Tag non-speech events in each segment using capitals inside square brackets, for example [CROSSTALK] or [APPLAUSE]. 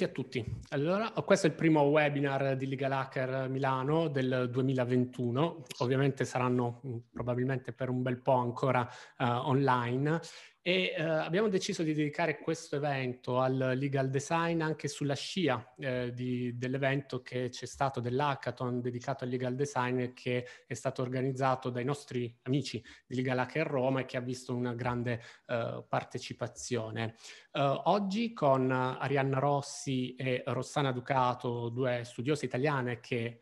Benvenuti a tutti. Allora, questo è il primo webinar di Legal Hacker Milano del 2021. Ovviamente saranno mm, probabilmente per un bel po' ancora uh, online e eh, abbiamo deciso di dedicare questo evento al legal design anche sulla scia eh, di, dell'evento che c'è stato dell'hackathon dedicato al legal design che è stato organizzato dai nostri amici di Legal Hacker Roma e che ha visto una grande eh, partecipazione. Eh, oggi con Arianna Rossi e Rossana Ducato, due studiose italiane che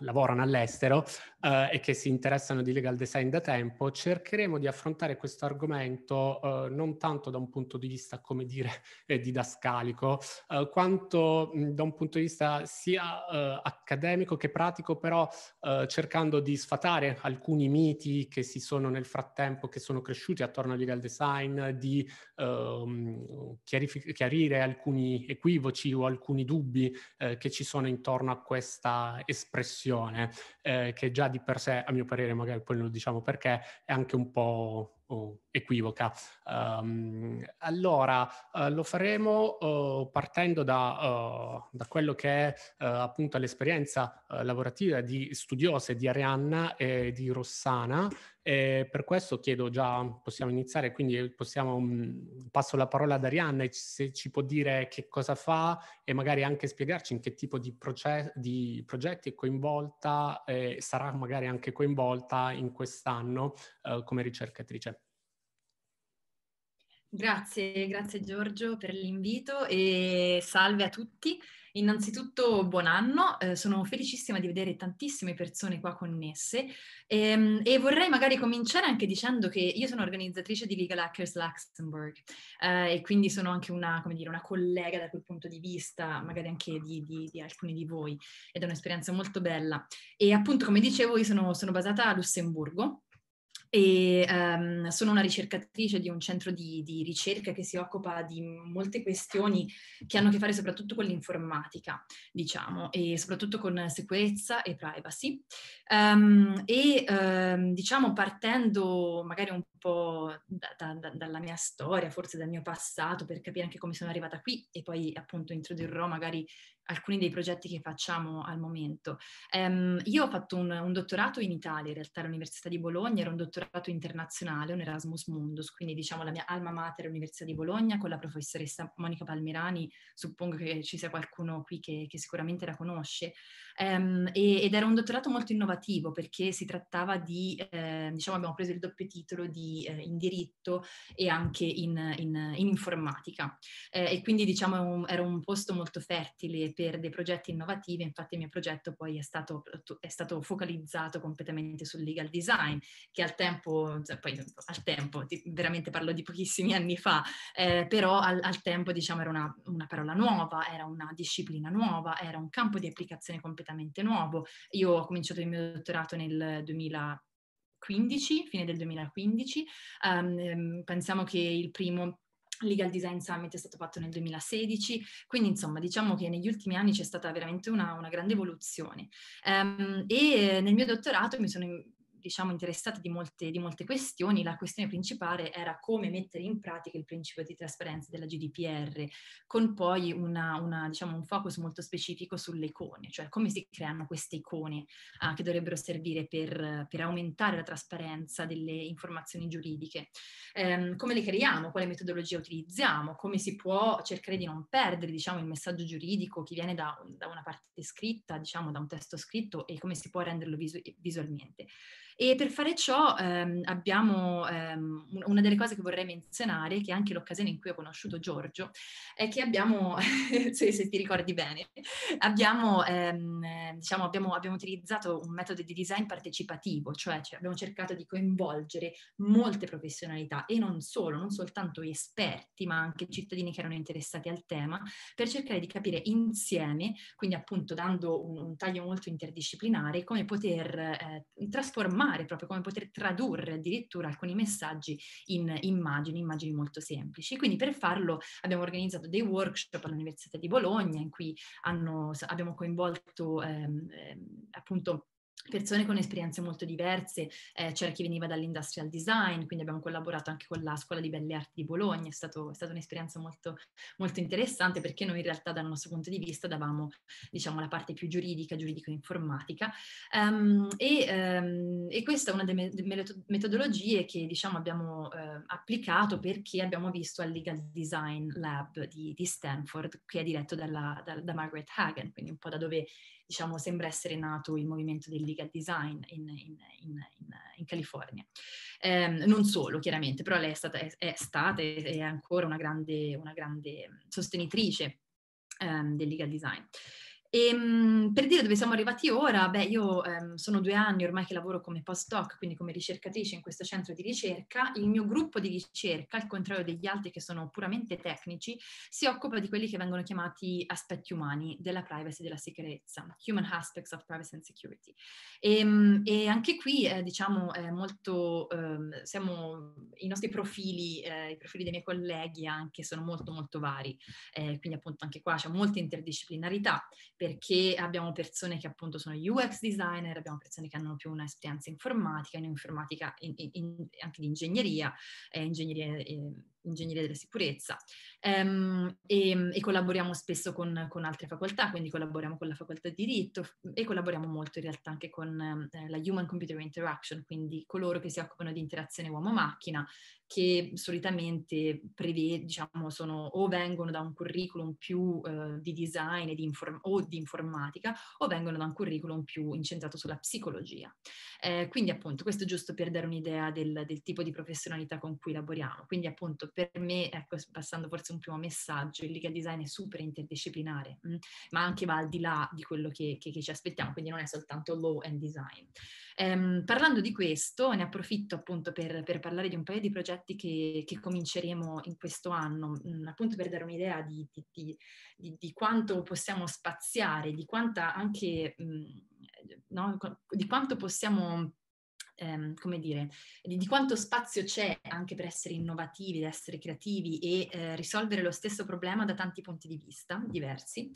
lavorano all'estero eh, e che si interessano di legal design da tempo, cercheremo di affrontare questo argomento eh, non tanto da un punto di vista, come dire, [LAUGHS] eh, didascalico, eh, quanto mh, da un punto di vista sia eh, accademico che pratico, però eh, cercando di sfatare alcuni miti che si sono nel frattempo, che sono cresciuti attorno al legal design, di ehm, chiarif- chiarire alcuni equivoci o alcuni dubbi che ci sono intorno a questa espressione pressione, eh, che già di per sé, a mio parere, magari poi lo diciamo perché, è anche un po' o equivoca. Um, allora, uh, lo faremo uh, partendo da, uh, da, quello che è appunto l'esperienza lavorativa di studiose di Arianna e di Rossana e per questo chiedo già, possiamo iniziare, quindi possiamo, mm, passo la parola ad Arianna e se ci può dire che cosa fa e magari anche spiegarci in che tipo di, proces- di progetti è coinvolta e sarà magari anche coinvolta in quest'anno come ricercatrice. Grazie, grazie Giorgio per l'invito e salve a tutti. Innanzitutto buon anno, eh, sono felicissima di vedere tantissime persone qua connesse e, ehm, e, vorrei magari cominciare anche dicendo che io sono organizzatrice di Legal Hackers Luxembourg eh, e quindi sono anche una, dire, una, collega da quel punto di vista, magari anche di, di, di, alcuni di voi ed è un'esperienza molto bella. E appunto come dicevo io sono, sono basata a Lussemburgo e um, sono una ricercatrice di un centro di, di, ricerca che si occupa di molte questioni che hanno a che fare soprattutto con l'informatica, diciamo, e soprattutto con sicurezza e privacy. Um, e um, diciamo partendo magari un po' da, da, dalla mia storia, forse dal mio passato, per capire anche come sono arrivata qui e poi appunto introdurrò magari alcuni dei progetti che facciamo al momento. Um, io ho fatto un, un, dottorato in Italia, in realtà all'Università di Bologna, era un dottorato internazionale, un Erasmus Mundus, quindi diciamo la mia alma mater all'Università di Bologna con la professoressa Monica Palmirani, suppongo che ci sia qualcuno qui che, che sicuramente la conosce, um, e, ed era un dottorato molto innovativo perché si trattava di, eh, diciamo abbiamo preso il doppio titolo di eh, in diritto e anche in, in, in informatica. Eh, e quindi diciamo un, era un posto molto fertile per dei progetti innovativi, infatti il mio progetto poi è stato, è stato focalizzato completamente sul legal design, che al tempo, cioè, poi al tempo, ti, veramente parlo di pochissimi anni fa, eh, però al, al, tempo diciamo era una, una parola nuova, era una disciplina nuova, era un campo di applicazione completamente nuovo. Io ho cominciato il mio dottorato nel 2000 2015, fine del 2015, um, ehm, ehm, pensiamo che il primo Legal Design Summit è stato fatto nel 2016, quindi insomma diciamo che negli ultimi anni c'è stata veramente una, una grande evoluzione. Um, e eh, nel mio dottorato mi sono diciamo, interessati di molte, di molte questioni, la questione principale era come mettere in pratica il principio di trasparenza della GDPR, con poi una, una, diciamo, un focus molto specifico sulle icone, cioè come si creano queste icone uh, che dovrebbero servire per, per, aumentare la trasparenza delle informazioni giuridiche. Um, come le creiamo, quale metodologia utilizziamo, come si può cercare di non perdere diciamo, il messaggio giuridico che viene da, da una parte scritta, diciamo, da un testo scritto e come si può renderlo visu- visualmente. E per fare ciò ehm, abbiamo ehm, una delle cose che vorrei menzionare, che è anche l'occasione in cui ho conosciuto Giorgio, è che abbiamo, [LAUGHS] se, se, ti ricordi bene, abbiamo, ehm, diciamo, abbiamo, abbiamo, utilizzato un metodo di design partecipativo, cioè, cioè abbiamo cercato di coinvolgere molte professionalità e non solo, non soltanto esperti, ma anche cittadini che erano interessati al tema, per cercare di capire insieme, quindi appunto dando un, un taglio molto interdisciplinare, come poter eh, trasformare trasformare, proprio come poter tradurre addirittura alcuni messaggi in immagini, immagini molto semplici. Quindi per farlo abbiamo organizzato dei workshop all'Università di Bologna in cui hanno, abbiamo coinvolto ehm, ehm appunto persone con esperienze molto diverse, eh, c'era chi veniva dall'industrial design, quindi abbiamo collaborato anche con la Scuola di Belle Arti di Bologna, è, stato, è stata un'esperienza molto, molto, interessante perché noi in realtà dal nostro punto di vista davamo diciamo, la parte più giuridica, giuridico-informatica um, e, um, e, questa è una delle metodologie che diciamo, abbiamo eh, applicato perché abbiamo visto al Legal Design Lab di, di Stanford che è diretto dalla, da, da Margaret Hagen, quindi un po' da dove diciamo, sembra essere nato il movimento del legal design in, in, in, in California. Eh, non solo, chiaramente, però lei è stata, è, è stata e è ancora una grande, una grande sostenitrice um, del legal design. E, ehm, per dire dove siamo arrivati ora, beh, io ehm, sono due anni ormai che lavoro come postdoc, quindi come ricercatrice in questo centro di ricerca. Il mio gruppo di ricerca, al contrario degli altri che sono puramente tecnici, si occupa di quelli che vengono chiamati aspetti umani della privacy e della sicurezza, Human Aspects of Privacy and Security. E, ehm, e anche qui, eh, diciamo, eh, molto, eh, siamo, i nostri profili, eh, i profili dei miei colleghi anche sono molto molto vari, eh, quindi appunto anche qua c'è molta interdisciplinarità perché abbiamo persone che appunto sono UX designer, abbiamo persone che hanno più un'esperienza informatica, in informatica in, in, anche di ingegneria, eh, ingegneria eh, ingegneria della sicurezza ehm, e, ehm, e, collaboriamo spesso con, con, altre facoltà, quindi collaboriamo con la facoltà di diritto e collaboriamo molto in realtà anche con eh, la Human Computer Interaction, quindi coloro che si occupano di interazione uomo-macchina, che solitamente prevede, diciamo, sono o vengono da un curriculum più eh, di design di inform- o di informatica o vengono da un curriculum più incentrato sulla psicologia. Eh, quindi appunto questo è giusto per dare un'idea del, del tipo di professionalità con cui lavoriamo. Quindi appunto per me, ecco, passando forse un primo messaggio, il legal design è super interdisciplinare, mh? Mm, ma anche va al di là di quello che, che, che, ci aspettiamo, quindi non è soltanto law and design. Ehm, parlando di questo, ne approfitto appunto per, per, parlare di un paio di progetti che, che cominceremo in questo anno, mh, mm, appunto per dare un'idea di, di, di, di, quanto possiamo spaziare, di quanta anche... Mh, mm, No? di quanto possiamo ehm, come dire, di, di, quanto spazio c'è anche per essere innovativi, per essere creativi e eh, risolvere lo stesso problema da tanti punti di vista diversi.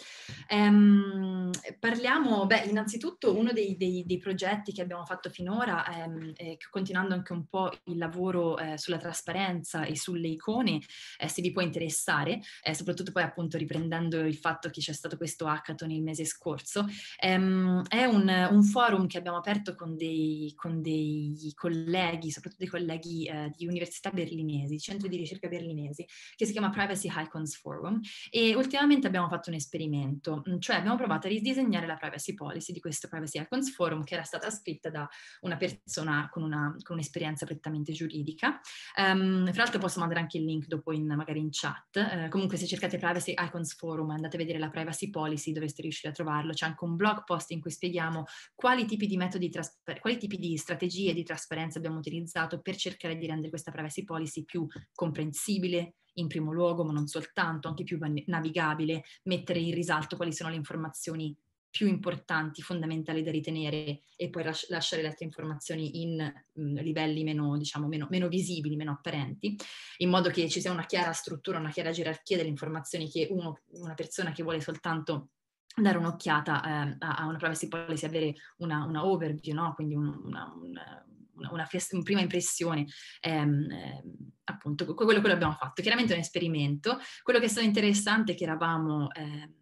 Ehm, parliamo, beh, innanzitutto uno dei, dei, dei, progetti che abbiamo fatto finora, ehm, eh, continuando anche un po' il lavoro eh, sulla trasparenza e sulle icone, eh, se vi può interessare, eh, soprattutto poi appunto riprendendo il fatto che c'è stato questo hackathon il mese scorso, ehm, è un, un, forum che abbiamo aperto con dei, con dei dei colleghi, soprattutto dei colleghi eh, di università berlinesi, centri di ricerca berlinesi, che si chiama Privacy Icons Forum e ultimamente abbiamo fatto un esperimento, mm, cioè abbiamo provato a ridisegnare la privacy policy di questo Privacy Icons Forum che era stata scritta da una persona con, una, con un'esperienza prettamente giuridica. Um, fra l'altro posso mandare anche il link dopo in, magari in chat, uh, comunque se cercate Privacy Icons Forum andate a vedere la privacy policy, dovreste riuscire a trovarlo, c'è anche un blog post in cui spieghiamo quali tipi di metodi, quali tipi di strategie metodologie di trasparenza abbiamo utilizzato per cercare di rendere questa privacy policy più comprensibile in primo luogo, ma non soltanto, anche più navigabile, mettere in risalto quali sono le informazioni più importanti, fondamentali da ritenere e poi ras- lasciare le altre informazioni in mh, mm, livelli meno, diciamo, meno, meno, visibili, meno apparenti, in modo che ci sia una chiara struttura, una chiara gerarchia delle informazioni che uno, una persona che vuole soltanto dare un'occhiata eh, a, una privacy policy, avere una, una overview, no? quindi un, una, una, una fest- prima impressione, ehm, ehm, appunto quello che abbiamo fatto. Chiaramente è un esperimento, quello che è stato interessante è che eravamo... Ehm,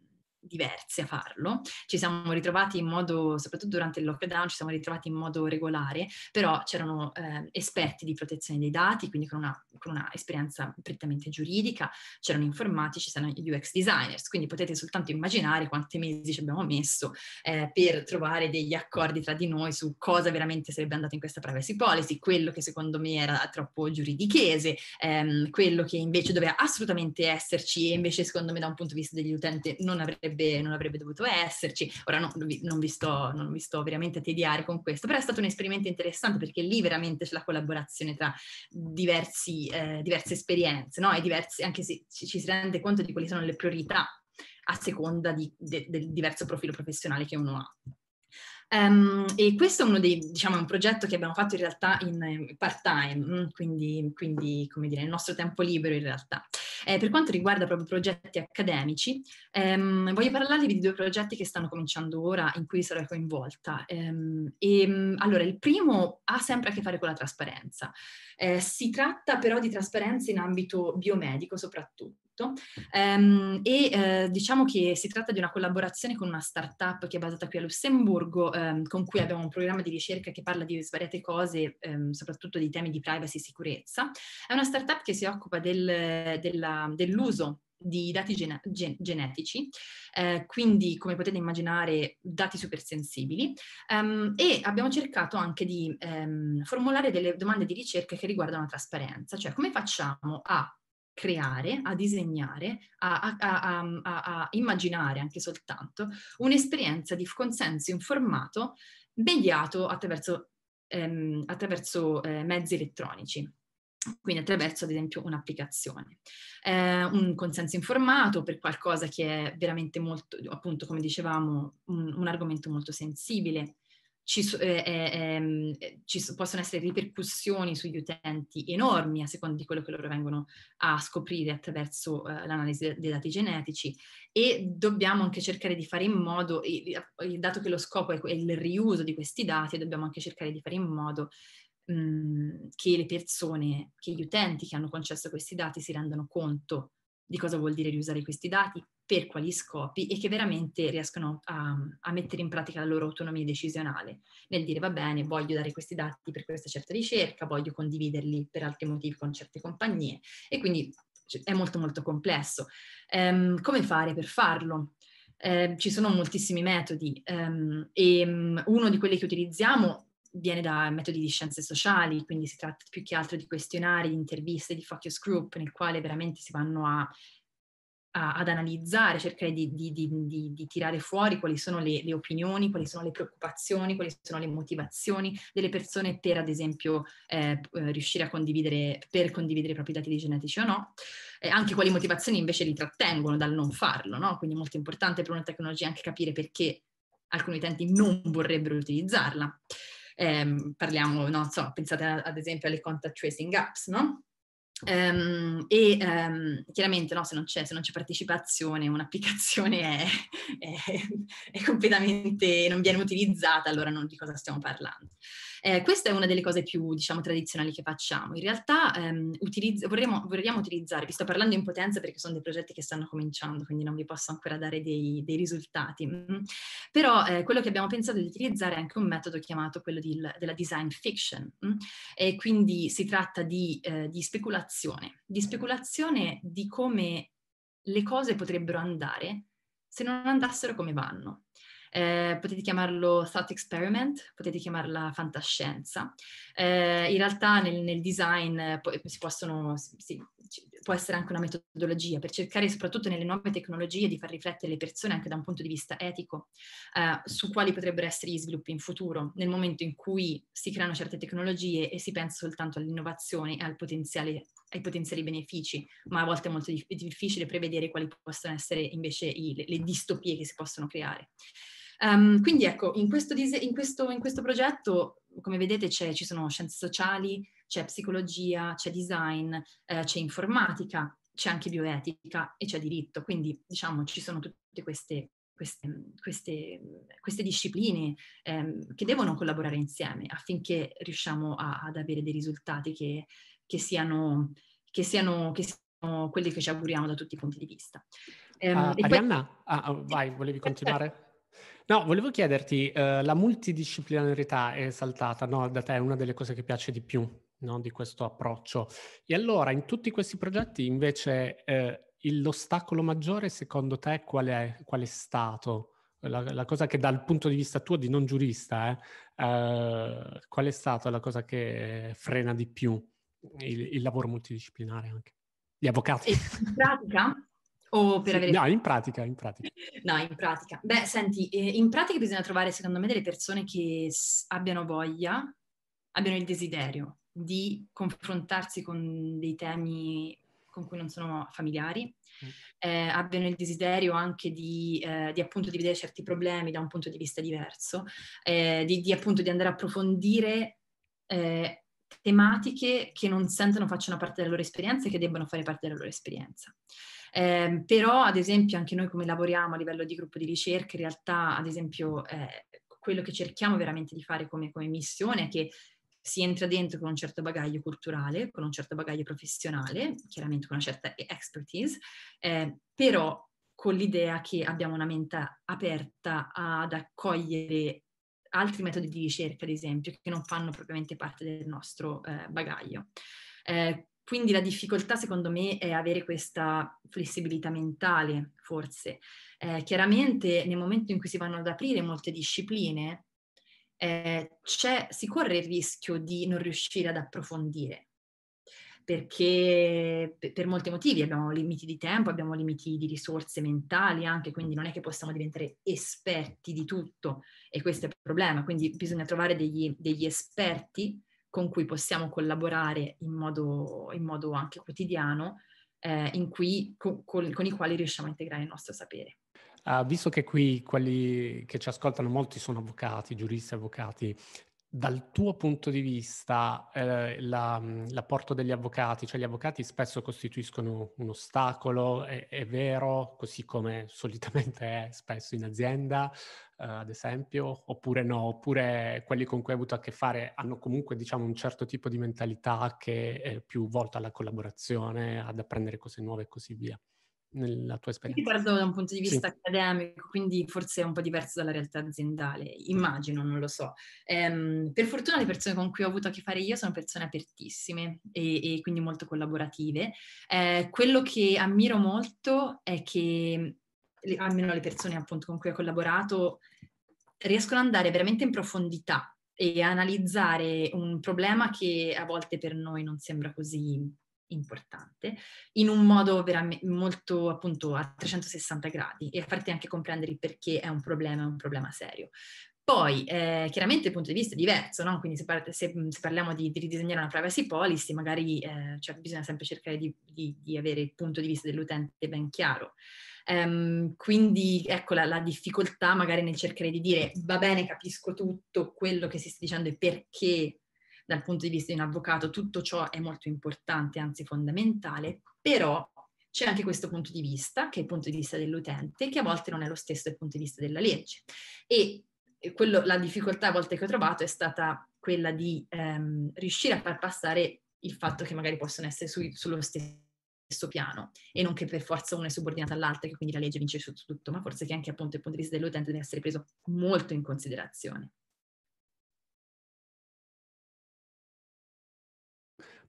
diversi a farlo. Ci siamo ritrovati in modo, soprattutto durante il lockdown, ci siamo ritrovati in modo regolare, però c'erano eh, esperti di protezione dei dati, quindi con una, con una esperienza prettamente giuridica, c'erano informatici, c'erano UX designers, quindi potete soltanto immaginare quanti mesi ci abbiamo messo eh, per trovare degli accordi tra di noi su cosa veramente sarebbe andato in questa privacy policy, quello che secondo me era troppo giuridichese, ehm, quello che invece doveva assolutamente esserci e invece secondo me da un punto di vista degli utenti non avrebbe avrebbe, non avrebbe dovuto esserci. Ora no, non, vi, non, vi sto, non, vi, sto, veramente a tediare con questo, però è stato un esperimento interessante perché lì veramente c'è la collaborazione tra diversi, eh, diverse esperienze, no? diversi, anche se ci, ci si rende conto di quali sono le priorità a seconda di, de, del diverso profilo professionale che uno ha. Um, e questo è uno dei, diciamo, un progetto che abbiamo fatto in realtà in eh, part time, mm, quindi, quindi come dire, nel nostro tempo libero in realtà. Eh, per quanto riguarda proprio progetti accademici, ehm, voglio parlarvi di due progetti che stanno cominciando ora in cui sarò coinvolta. Ehm, e, ehm, allora, il primo ha sempre a che fare con la trasparenza. Eh, si tratta però di trasparenza in ambito biomedico soprattutto prodotto ehm, e eh, diciamo che si tratta di una collaborazione con una startup che è basata qui a Lussemburgo ehm, con cui abbiamo un programma di ricerca che parla di svariate cose, ehm, soprattutto di temi di privacy e sicurezza. È una startup che si occupa del, della, dell'uso di dati gen- gen- genetici, eh, quindi come potete immaginare dati super sensibili um, ehm, e abbiamo cercato anche di um, formulare delle domande di ricerca che riguardano la trasparenza, cioè come facciamo a creare, a disegnare, a, a, a, a immaginare anche soltanto un'esperienza di consenso informato mediato attraverso, ehm, attraverso eh, mezzi elettronici quindi attraverso ad esempio un'applicazione. Eh, un consenso informato per qualcosa che è veramente molto, appunto come dicevamo, un, un argomento molto sensibile, ci, eh, eh, ehm, eh ci possono essere ripercussioni sugli utenti enormi a seconda di quello che loro vengono a scoprire attraverso eh, l'analisi dei dati genetici e dobbiamo anche cercare di fare in modo, dato che lo scopo è il riuso di questi dati, dobbiamo anche cercare di fare in modo mh, mhmm, che le persone, che gli utenti che hanno concesso questi dati si rendano conto di cosa vuol dire riusare questi dati, per quali scopi e che veramente riescono a, a, mettere in pratica la loro autonomia decisionale, nel dire va bene, voglio dare questi dati per questa certa ricerca, voglio condividerli per altri motivi con certe compagnie e quindi cioè, è molto molto complesso. Um, come fare per farlo? Um, ci sono moltissimi metodi um, e mm, uno di quelli che utilizziamo viene da metodi di scienze sociali, quindi si tratta più che altro di questionari, di interviste, di focus group, nel quale veramente si vanno a a, ad analizzare, cercare di, di, di, di, tirare fuori quali sono le, le, opinioni, quali sono le preoccupazioni, quali sono le motivazioni delle persone per, ad esempio, eh, eh, riuscire a condividere, per condividere i propri dati di genetici o no, e anche quali motivazioni invece li trattengono dal non farlo, no? Quindi è molto importante per una tecnologia anche capire perché alcuni utenti non vorrebbero utilizzarla. Eh, parliamo, non so, pensate ad esempio alle contact tracing apps, no? Um, e um, chiaramente no, se, non se, non c'è, partecipazione un'applicazione è, è, è completamente non viene utilizzata, allora non, di cosa stiamo parlando. Eh, questa è una delle cose più, diciamo, tradizionali che facciamo. In realtà ehm, utilizz- vorremmo, vorremmo, utilizzare, vi sto parlando in potenza perché sono dei progetti che stanno cominciando, quindi non vi posso ancora dare dei, dei risultati, mm. però eh, quello che abbiamo pensato di utilizzare è anche un metodo chiamato quello di, della design fiction, mm. e quindi si tratta di, eh, di speculazione, di speculazione di come le cose potrebbero andare se non andassero come vanno eh, potete chiamarlo thought experiment, potete chiamarla fantascienza. Eh, in realtà nel, nel design eh, si possono, si, può essere anche una metodologia per cercare soprattutto nelle nuove tecnologie di far riflettere le persone anche da un punto di vista etico eh, su quali potrebbero essere gli sviluppi in futuro nel momento in cui si creano certe tecnologie e si pensa soltanto all'innovazione e al ai potenziali benefici, ma a volte è molto difficile prevedere quali possono essere invece i, le, le distopie che si possono creare. Um, quindi ecco, in questo, dis- in questo, in questo progetto, come vedete, ci sono scienze sociali, c'è psicologia, c'è design, eh, c'è informatica, c'è anche bioetica e c'è diritto. Quindi diciamo ci sono tutte queste, queste, queste, queste discipline ehm, che devono collaborare insieme affinché riusciamo a, ad avere dei risultati che, che, siano, che, siano, che siano quelli che ci auguriamo da tutti i punti di vista. Um, uh, Arianna, poi... ah, oh, vai, volevi continuare? [LAUGHS] No, volevo chiederti, eh, la multidisciplinarità è saltata, no? Da te è una delle cose che piace di più, no? Di questo approccio. E allora, in tutti questi progetti, invece, eh, l'ostacolo maggiore, secondo te, qual è, qual è stato? La, la, cosa che dal punto di vista tuo di non giurista, eh, eh, qual è stata la cosa che frena di più il, il lavoro multidisciplinare anche? Gli avvocati? In pratica? O per sì, avere... No, in pratica, in pratica. [LAUGHS] No, in pratica. Beh, senti, eh, in pratica bisogna trovare, secondo me, delle persone che s- abbiano voglia, abbiano il desiderio di confrontarsi con dei temi con cui non sono familiari, mm. eh, abbiano il desiderio anche di, eh, di, appunto di vedere certi problemi da un punto di vista diverso, eh, di, di, appunto di andare a approfondire eh, tematiche che non sentono facciano parte della loro esperienza e che debbano fare parte della loro esperienza. Eh, però, ad esempio, anche noi come lavoriamo a livello di gruppo di ricerca, in realtà, ad esempio, eh, quello che cerchiamo veramente di fare come, come missione è che si entra dentro con un certo bagaglio culturale, con un certo bagaglio professionale, chiaramente con una certa expertise, eh, però con l'idea che abbiamo una mente aperta ad accogliere altri metodi di ricerca, ad esempio, che non fanno propriamente parte del nostro eh, bagaglio. Eh, quindi la difficoltà secondo me è avere questa flessibilità mentale, forse. Eh, chiaramente nel momento in cui si vanno ad aprire molte discipline, eh, si corre il rischio di non riuscire ad approfondire, perché per molti motivi abbiamo limiti di tempo, abbiamo limiti di risorse mentali anche, quindi non è che possiamo diventare esperti di tutto e questo è il problema, quindi bisogna trovare degli, degli esperti con cui possiamo collaborare in modo, in modo anche quotidiano, eh, in cui, con, con, con i quali riusciamo a integrare il nostro sapere. Uh, visto che qui quelli che ci ascoltano molti sono avvocati, giuristi, avvocati, dal tuo punto di vista, eh, la, l'apporto degli avvocati, cioè gli avvocati spesso costituiscono un ostacolo, è, è vero, così come [LAUGHS] solitamente è spesso in azienda, eh, ad esempio, oppure no, oppure quelli con cui hai avuto a che fare hanno comunque, diciamo, un certo tipo di mentalità che è più volta alla collaborazione, ad apprendere cose nuove e così via nella tua esperienza? Io guardo da un punto di vista sì. accademico, quindi forse è un po' diverso dalla realtà aziendale, immagino, non lo so. Ehm, per fortuna le persone con cui ho avuto a che fare io sono persone apertissime e, e quindi molto collaborative. Eh, quello che ammiro molto è che, almeno le persone appunto con cui ho collaborato, riescono ad andare veramente in profondità e analizzare un problema che a volte per noi non sembra così importante, in un modo veramente molto appunto a 360 gradi e a farti anche comprendere il perché è un problema, è un problema serio. Poi, eh, chiaramente il punto di vista è diverso, no? quindi se, par- se, se parliamo di, di, ridisegnare una privacy policy, magari eh, cioè bisogna sempre cercare di, di, di, avere il punto di vista dell'utente ben chiaro. Um, quindi ecco la, la, difficoltà magari nel cercare di dire va bene, capisco tutto quello che si sta dicendo e perché dal punto di vista di un avvocato tutto ciò è molto importante, anzi fondamentale, però c'è anche questo punto di vista, che è il punto di vista dell'utente, che a volte non è lo stesso del punto di vista della legge. E quello, la difficoltà a volte che ho trovato è stata quella di ehm, riuscire a far passare il fatto che magari possono essere su, sullo stesso piano e non che per forza uno è subordinato all'altro e che quindi la legge vince su tutto, ma forse che anche appunto il punto di vista dell'utente deve essere preso molto in considerazione.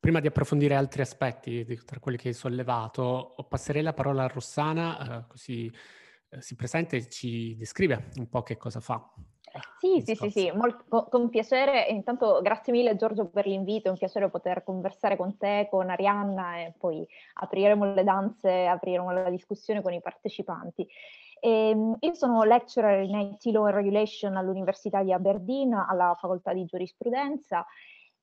Prima di approfondire altri aspetti di, tra quelli che hai sollevato, passerei la parola a Rossana, eh, così eh, si presenta e ci descrive un po' che cosa fa. Sì, sì, sì, sì, molto, con piacere. Intanto grazie mille Giorgio per l'invito, è un piacere poter conversare con te, con Arianna e poi apriremo le danze, apriremo la discussione con i partecipanti. E ehm, io sono lecturer in IT Law and Regulation all'Università di Aberdeen, alla facoltà di giurisprudenza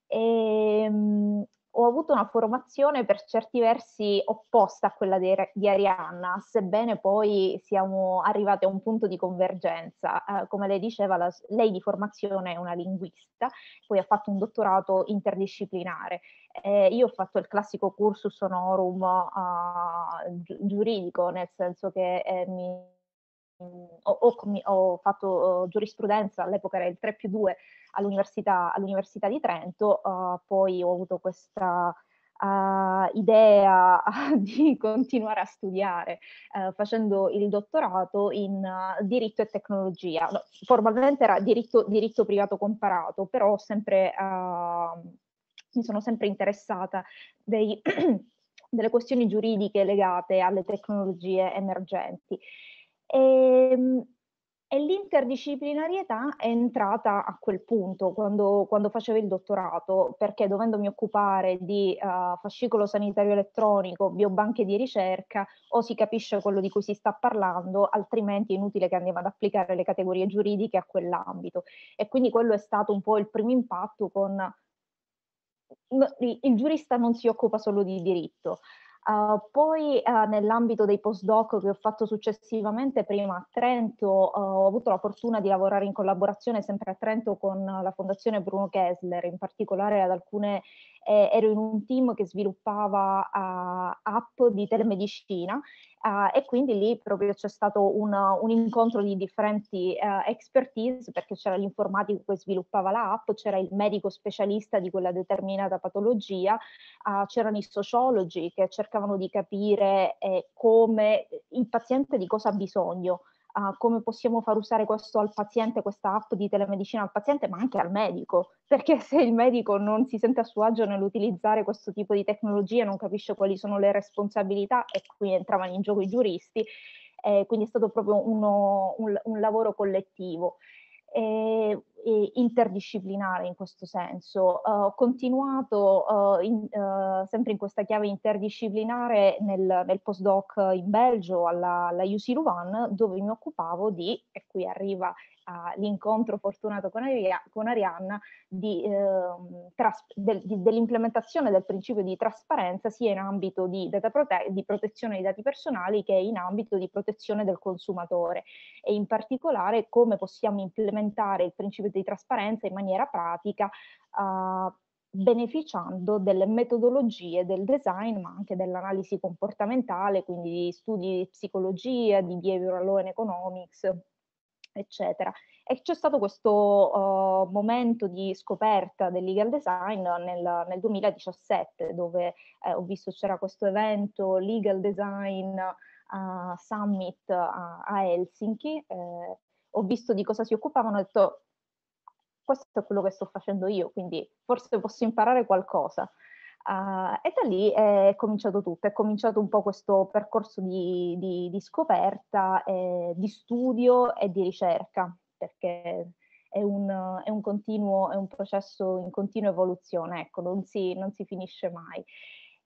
e, ehm, ho avuto una formazione per certi versi opposta a quella di, di Arianna, sebbene poi siamo arrivati a un punto di convergenza. Eh, come lei diceva, la, lei di formazione è una linguista, poi ha fatto un dottorato interdisciplinare. Eh, io ho fatto il classico cursus honorum uh, giuridico, nel senso che eh, mi ho, ho, ho, fatto giurisprudenza, all'epoca era il 3 più 2 all'università, all'università di Trento, uh, poi ho avuto questa uh, idea [LAUGHS] di continuare a studiare uh, facendo il dottorato in diritto e tecnologia. No, formalmente era diritto, diritto, privato comparato, però sempre, mi sono sempre interessata dei, [CLEARS THROAT] delle questioni giuridiche legate alle tecnologie emergenti e, ehm, e l'interdisciplinarietà è entrata a quel punto, quando, quando, facevo il dottorato, perché dovendomi occupare di uh, fascicolo sanitario elettronico, biobanche di ricerca, o si capisce quello di cui si sta parlando, altrimenti è inutile che andiamo ad applicare le categorie giuridiche a quell'ambito. E quindi quello è stato un po' il primo impatto con... Il giurista non si occupa solo di diritto, Uh, poi uh, nell'ambito dei postdoc che ho fatto successivamente, prima a Trento, uh, ho avuto la fortuna di lavorare in collaborazione sempre a Trento con la Fondazione Bruno Kessler, in particolare ad alcune eh, ero in un team che sviluppava uh, app di telemedicina Uh, e quindi lì proprio c'è stato un, un incontro di differenti uh, expertise perché c'era l'informatico che sviluppava l'app, c'era il medico specialista di quella determinata patologia, uh, c'erano i sociologi che cercavano di capire eh, come il paziente di cosa ha bisogno uh, come possiamo far usare questo al paziente, questa app di telemedicina al paziente, ma anche al medico, perché se il medico non si sente a suo agio nell'utilizzare questo tipo di tecnologia, non capisce quali sono le responsabilità e qui entravano in gioco i giuristi, eh, quindi è stato proprio uno, un, un lavoro collettivo. E interdisciplinare in questo senso. Uh, ho continuato uh, in, uh, sempre in questa chiave interdisciplinare nel, nel postdoc in Belgio alla, alla UC Louvain dove mi occupavo di, e qui arriva all'incontro fortunato con, Aria, con Arianna di, eh, tras, del, di, dell'implementazione del principio di trasparenza sia in ambito di, prote di, protezione dei dati personali che in ambito di protezione del consumatore e in particolare come possiamo implementare il principio di trasparenza in maniera pratica eh, beneficiando delle metodologie del design ma anche dell'analisi comportamentale, quindi di studi di psicologia, di behavioral law and economics eccetera. E c'è stato questo uh, momento di scoperta del legal Design nel, nel 2017, dove eh, ho visto c'era questo evento Legal Design uh, Summit a, uh, a Helsinki, eh, ho visto di cosa si occupavano e ho detto questo è quello che sto facendo io, quindi forse posso imparare qualcosa. Uh, e da lì è cominciato tutto, è cominciato un po' questo percorso di, di, di scoperta, eh, di studio e di ricerca, perché è un, è un, continuo, è un processo in continua evoluzione, ecco, non si, non si finisce mai.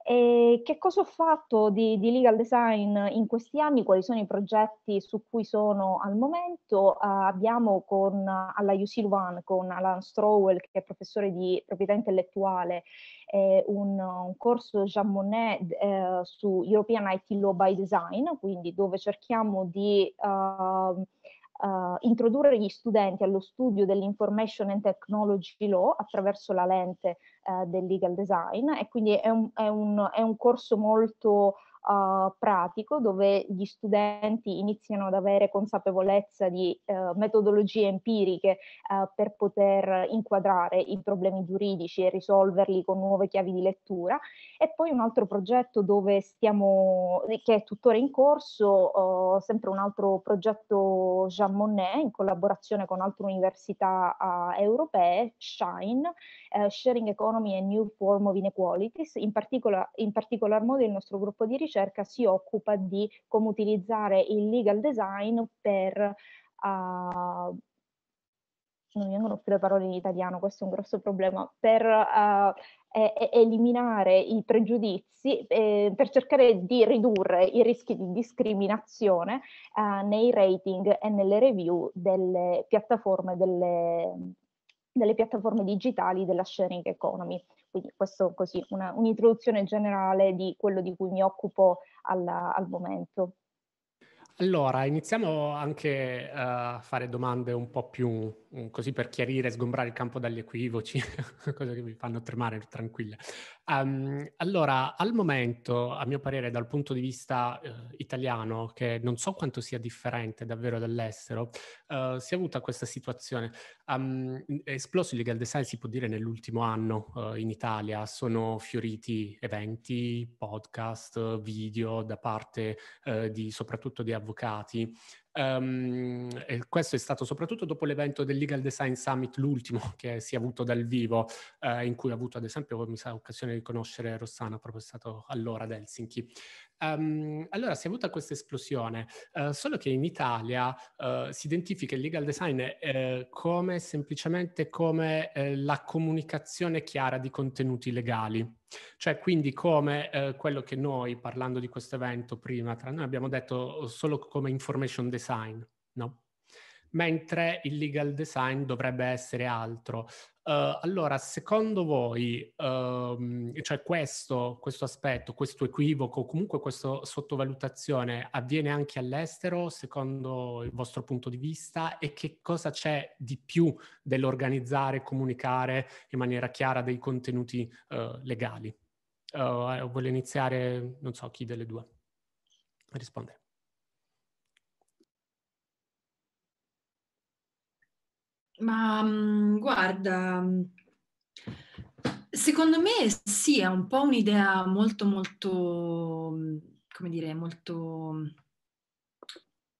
E che cosa ho fatto di, di, legal design in questi anni? Quali sono i progetti su cui sono al momento? Uh, abbiamo con, alla UC One con Alan Strowell, che è professore di proprietà intellettuale, eh, un, un, corso Jean Monnet eh, su European IT Law by Design, quindi dove cerchiamo di uh, uh, introdurre gli studenti allo studio dell'information and technology law attraverso la lente uh, del legal design e quindi è un, è un, è un corso molto uh, pratico dove gli studenti iniziano ad avere consapevolezza di uh, metodologie empiriche uh, per poter inquadrare i problemi giuridici e risolverli con nuove chiavi di lettura e poi un altro progetto dove stiamo, che è tuttora in corso, eh, sempre un altro progetto Jean Monnet in collaborazione con altre università europee, Shine, Sharing Economy and New Form of Inequalities, in, particola, in particolar modo il nostro gruppo di ricerca ricerca si occupa di come utilizzare il legal design per... Uh, non mi vengono più le parole in italiano, questo è un grosso problema, per uh, eh, eliminare i pregiudizi, eh, per cercare di ridurre i rischi di discriminazione eh, nei rating e nelle review delle piattaforme delle, delle piattaforme digitali della sharing economy. Quindi questo così, una, un'introduzione generale di quello di cui mi occupo alla, al momento. Allora, iniziamo anche eh, a fare domande un po' più mm, così per chiarire, sgombrare il campo dagli equivoci, [LAUGHS] cose che mi fanno tremare, tranquilla. Um, allora, al momento, a mio parere, dal punto di vista uh, italiano, che non so quanto sia differente davvero dall'estero, uh, si è avuta questa situazione. Um, esploso il legal design, si può dire, nell'ultimo anno uh, in Italia. Sono fioriti eventi, podcast, video da parte di soprattutto di avvocati Um, questo è stato soprattutto dopo l'evento del Legal Design Summit, l'ultimo [LAUGHS] che si è avuto dal vivo, eh, in cui ho avuto ad esempio mi sa, occasione di conoscere Rossana, proprio stato allora ad Helsinki. Um, ehm, allora si è avuta questa esplosione, uh, solo che in Italia uh, si identifica il legal design uh, come semplicemente come la comunicazione chiara di contenuti legali. Cioè, quindi come eh, quello che noi, parlando di questo evento prima, tra noi abbiamo detto eh, solo come information design, no? Mentre il legal design dovrebbe essere altro, Uh, allora, secondo voi, um, cioè questo, questo, aspetto, questo equivoco, comunque questa sottovalutazione avviene anche all'estero, secondo il vostro punto di vista? E che cosa c'è di più dell'organizzare, e comunicare in maniera chiara dei contenuti uh, legali? Uh, eh, vuole iniziare, non so, chi delle due a rispondere? Ma mh, mm, guarda, mm, secondo me sì, è un po' un'idea molto, molto, mm, come dire, molto...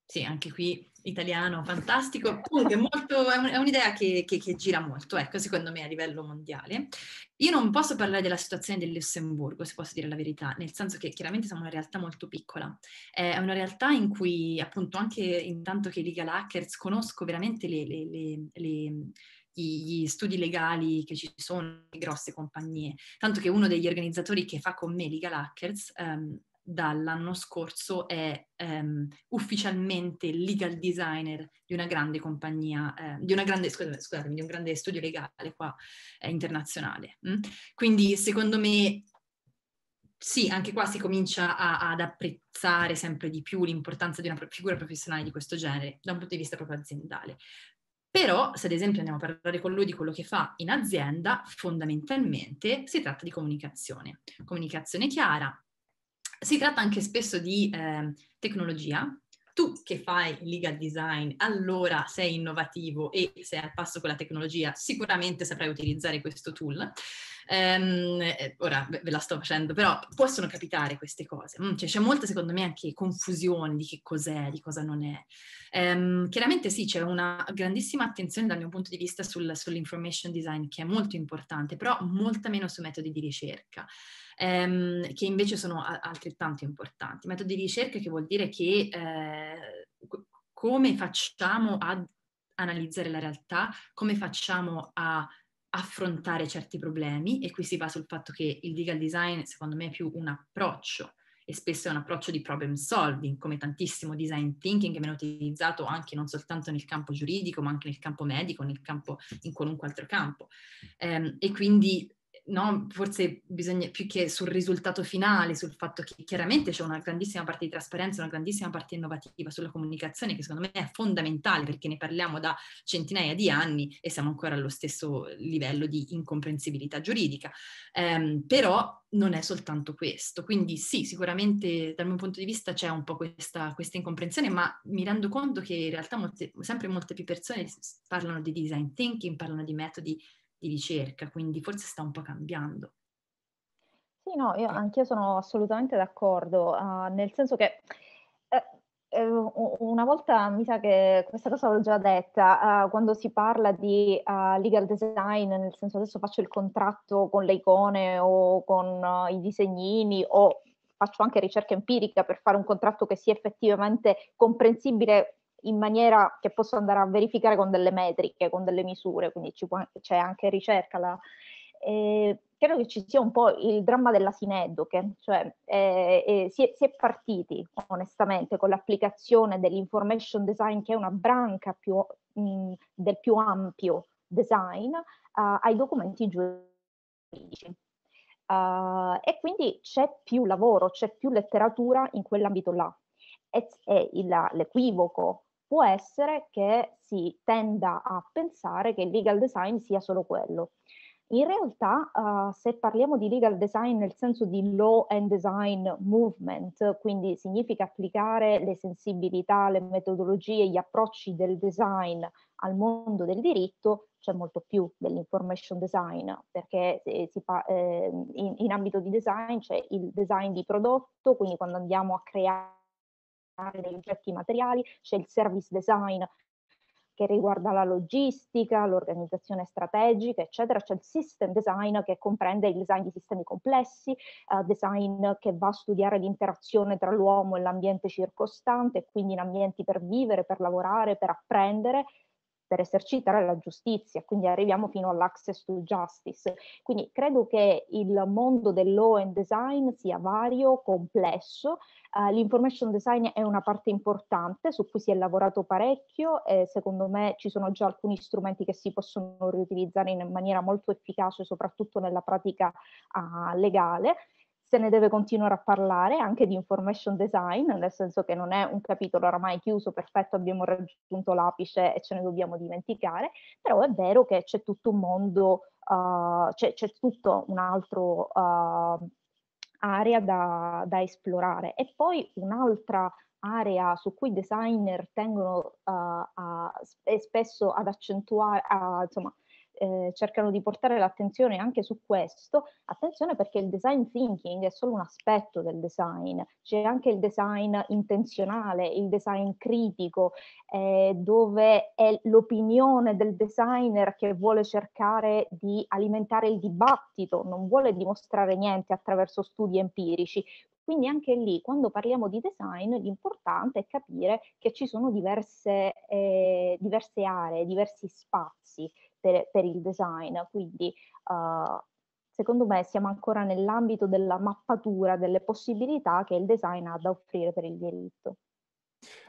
Sì, anche qui italiano fantastico, comunque molto, è un'idea che, che, che, gira molto, ecco, secondo me a livello mondiale. Io non posso parlare della situazione del Lussemburgo, se posso dire la verità, nel senso che chiaramente siamo una realtà molto piccola, è una realtà in cui appunto anche intanto che Legal Hackers conosco veramente le, le, le, le gli studi legali che ci sono, le grosse compagnie. Tanto che uno degli organizzatori che fa con me Legal Hackers um, dall'anno scorso è um, ufficialmente legal designer di una grande compagnia, eh, di, una grande, scusate, scusatemi, di un grande studio legale qua eh, internazionale. Mm? Quindi secondo me sì, anche qua si comincia a, ad apprezzare sempre di più l'importanza di una figura professionale di questo genere, da un punto di vista proprio aziendale. Però, se ad esempio andiamo a parlare con lui di quello che fa in azienda, fondamentalmente si tratta di comunicazione. Comunicazione chiara, si tratta anche spesso di eh, tecnologia. Tu che fai legal design, allora sei innovativo e sei al passo con la tecnologia, sicuramente saprai utilizzare questo tool. Ehm, eh, ora ve la sto facendo, però possono capitare queste cose. Mm, cioè, c'è molta, secondo me, anche confusione di che cos'è, di cosa non è. Ehm, chiaramente sì, c'è una grandissima attenzione dal mio punto di vista sul, sull'information design, che è molto importante, però molta meno su metodi di ricerca ehm, che invece sono a- altrettanto importanti. Metodi di ricerca che vuol dire che eh, come facciamo ad analizzare la realtà, come facciamo a affrontare certi problemi e qui si va sul fatto che il legal design secondo me è più un approccio e spesso è un approccio di problem solving, come tantissimo design thinking che viene utilizzato anche non soltanto nel campo giuridico, ma anche nel campo medico, nel campo, in qualunque altro campo. Um, e quindi no, forse bisogna più che sul risultato finale, sul fatto che chiaramente c'è una grandissima parte di trasparenza, una grandissima parte innovativa sulla comunicazione che secondo me è fondamentale perché ne parliamo da centinaia di anni e siamo ancora allo stesso livello di incomprensibilità giuridica. Um, però non è soltanto questo. Quindi sì, sicuramente dal mio punto di vista c'è un po' questa, questa incomprensione, ma mi rendo conto che in realtà molte, sempre molte più persone parlano di design thinking, parlano di metodi di ricerca, quindi forse sta un po' cambiando. Sì, no, io eh. anch'io sono assolutamente d'accordo, uh, nel senso che eh, eh, una volta mi sa che questa cosa l'ho già detta, uh, quando si parla di uh, legal design, nel senso adesso faccio il contratto con le icone o con uh, i disegnini o faccio anche ricerca empirica per fare un contratto che sia effettivamente comprensibile in maniera che posso andare a verificare con delle metriche, con delle misure, quindi può, c'è anche ricerca. La, eh, credo che ci sia un po' il dramma dell'asineddoche, cioè eh, eh, si, è, si, è, partiti onestamente con l'applicazione dell'information design che è una branca più, mh, mm, del più ampio design uh, ai documenti giuridici. Uh, e quindi c'è più lavoro, c'è più letteratura in quell'ambito là. E, e il, l'equivoco può essere che si tenda a pensare che il legal design sia solo quello. In realtà, uh, se parliamo di legal design nel senso di law and design movement, quindi significa applicare le sensibilità, le metodologie, gli approcci del design al mondo del diritto, c'è molto più dell'information design, perché eh, eh in, in ambito di design c'è il design di prodotto, quindi quando andiamo a creare riciclare degli oggetti materiali, c'è il service design che riguarda la logistica, l'organizzazione strategica, eccetera, c'è il system design che comprende il design di sistemi complessi, eh, design che va a studiare l'interazione tra l'uomo e l'ambiente circostante, quindi in ambienti per vivere, per lavorare, per apprendere, per esercitare la giustizia, quindi arriviamo fino all'access to justice. Quindi credo che il mondo del law and design sia vario, complesso, uh, l'information design è una parte importante su cui si è lavorato parecchio e secondo me ci sono già alcuni strumenti che si possono riutilizzare in maniera molto efficace, soprattutto nella pratica uh, legale se ne deve continuare a parlare anche di information design, nel senso che non è un capitolo oramai chiuso, perfetto, abbiamo raggiunto l'apice e ce ne dobbiamo dimenticare, però è vero che c'è tutto un mondo, uh, c'è, tutto un altro uh, area da, da, esplorare. E poi un'altra area su cui i designer tengono uh, a, spesso ad accentuare, a, insomma, eh, cercano di portare l'attenzione anche su questo, attenzione perché il design thinking è solo un aspetto del design, c'è anche il design intenzionale, il design critico, eh, dove è l'opinione del designer che vuole cercare di alimentare il dibattito, non vuole dimostrare niente attraverso studi empirici. Quindi anche lì, quando parliamo di design, l'importante è capire che ci sono diverse, eh, diverse aree, diversi spazi per, per il design. Quindi uh, secondo me siamo ancora nell'ambito della mappatura delle possibilità che il design ha da offrire per il diritto.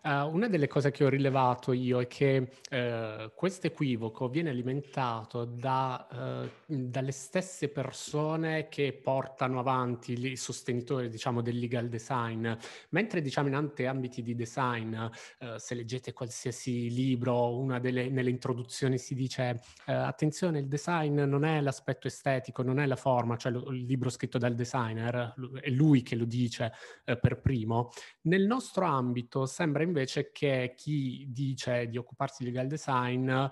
Uh, una delle cose che ho rilevato io è che uh, questo equivoco viene alimentato da, uh, dalle stesse persone che portano avanti i sostenitori diciamo, del legal design, mentre diciamo, in altri ambiti di design, se leggete qualsiasi libro, una delle nelle introduzioni si dice attenzione il design non è l'aspetto estetico, non è la forma, cioè lo, il libro scritto dal designer, è lui che lo dice per primo. Nel nostro ambito, sai, Sembra invece che chi dice di occuparsi di legal design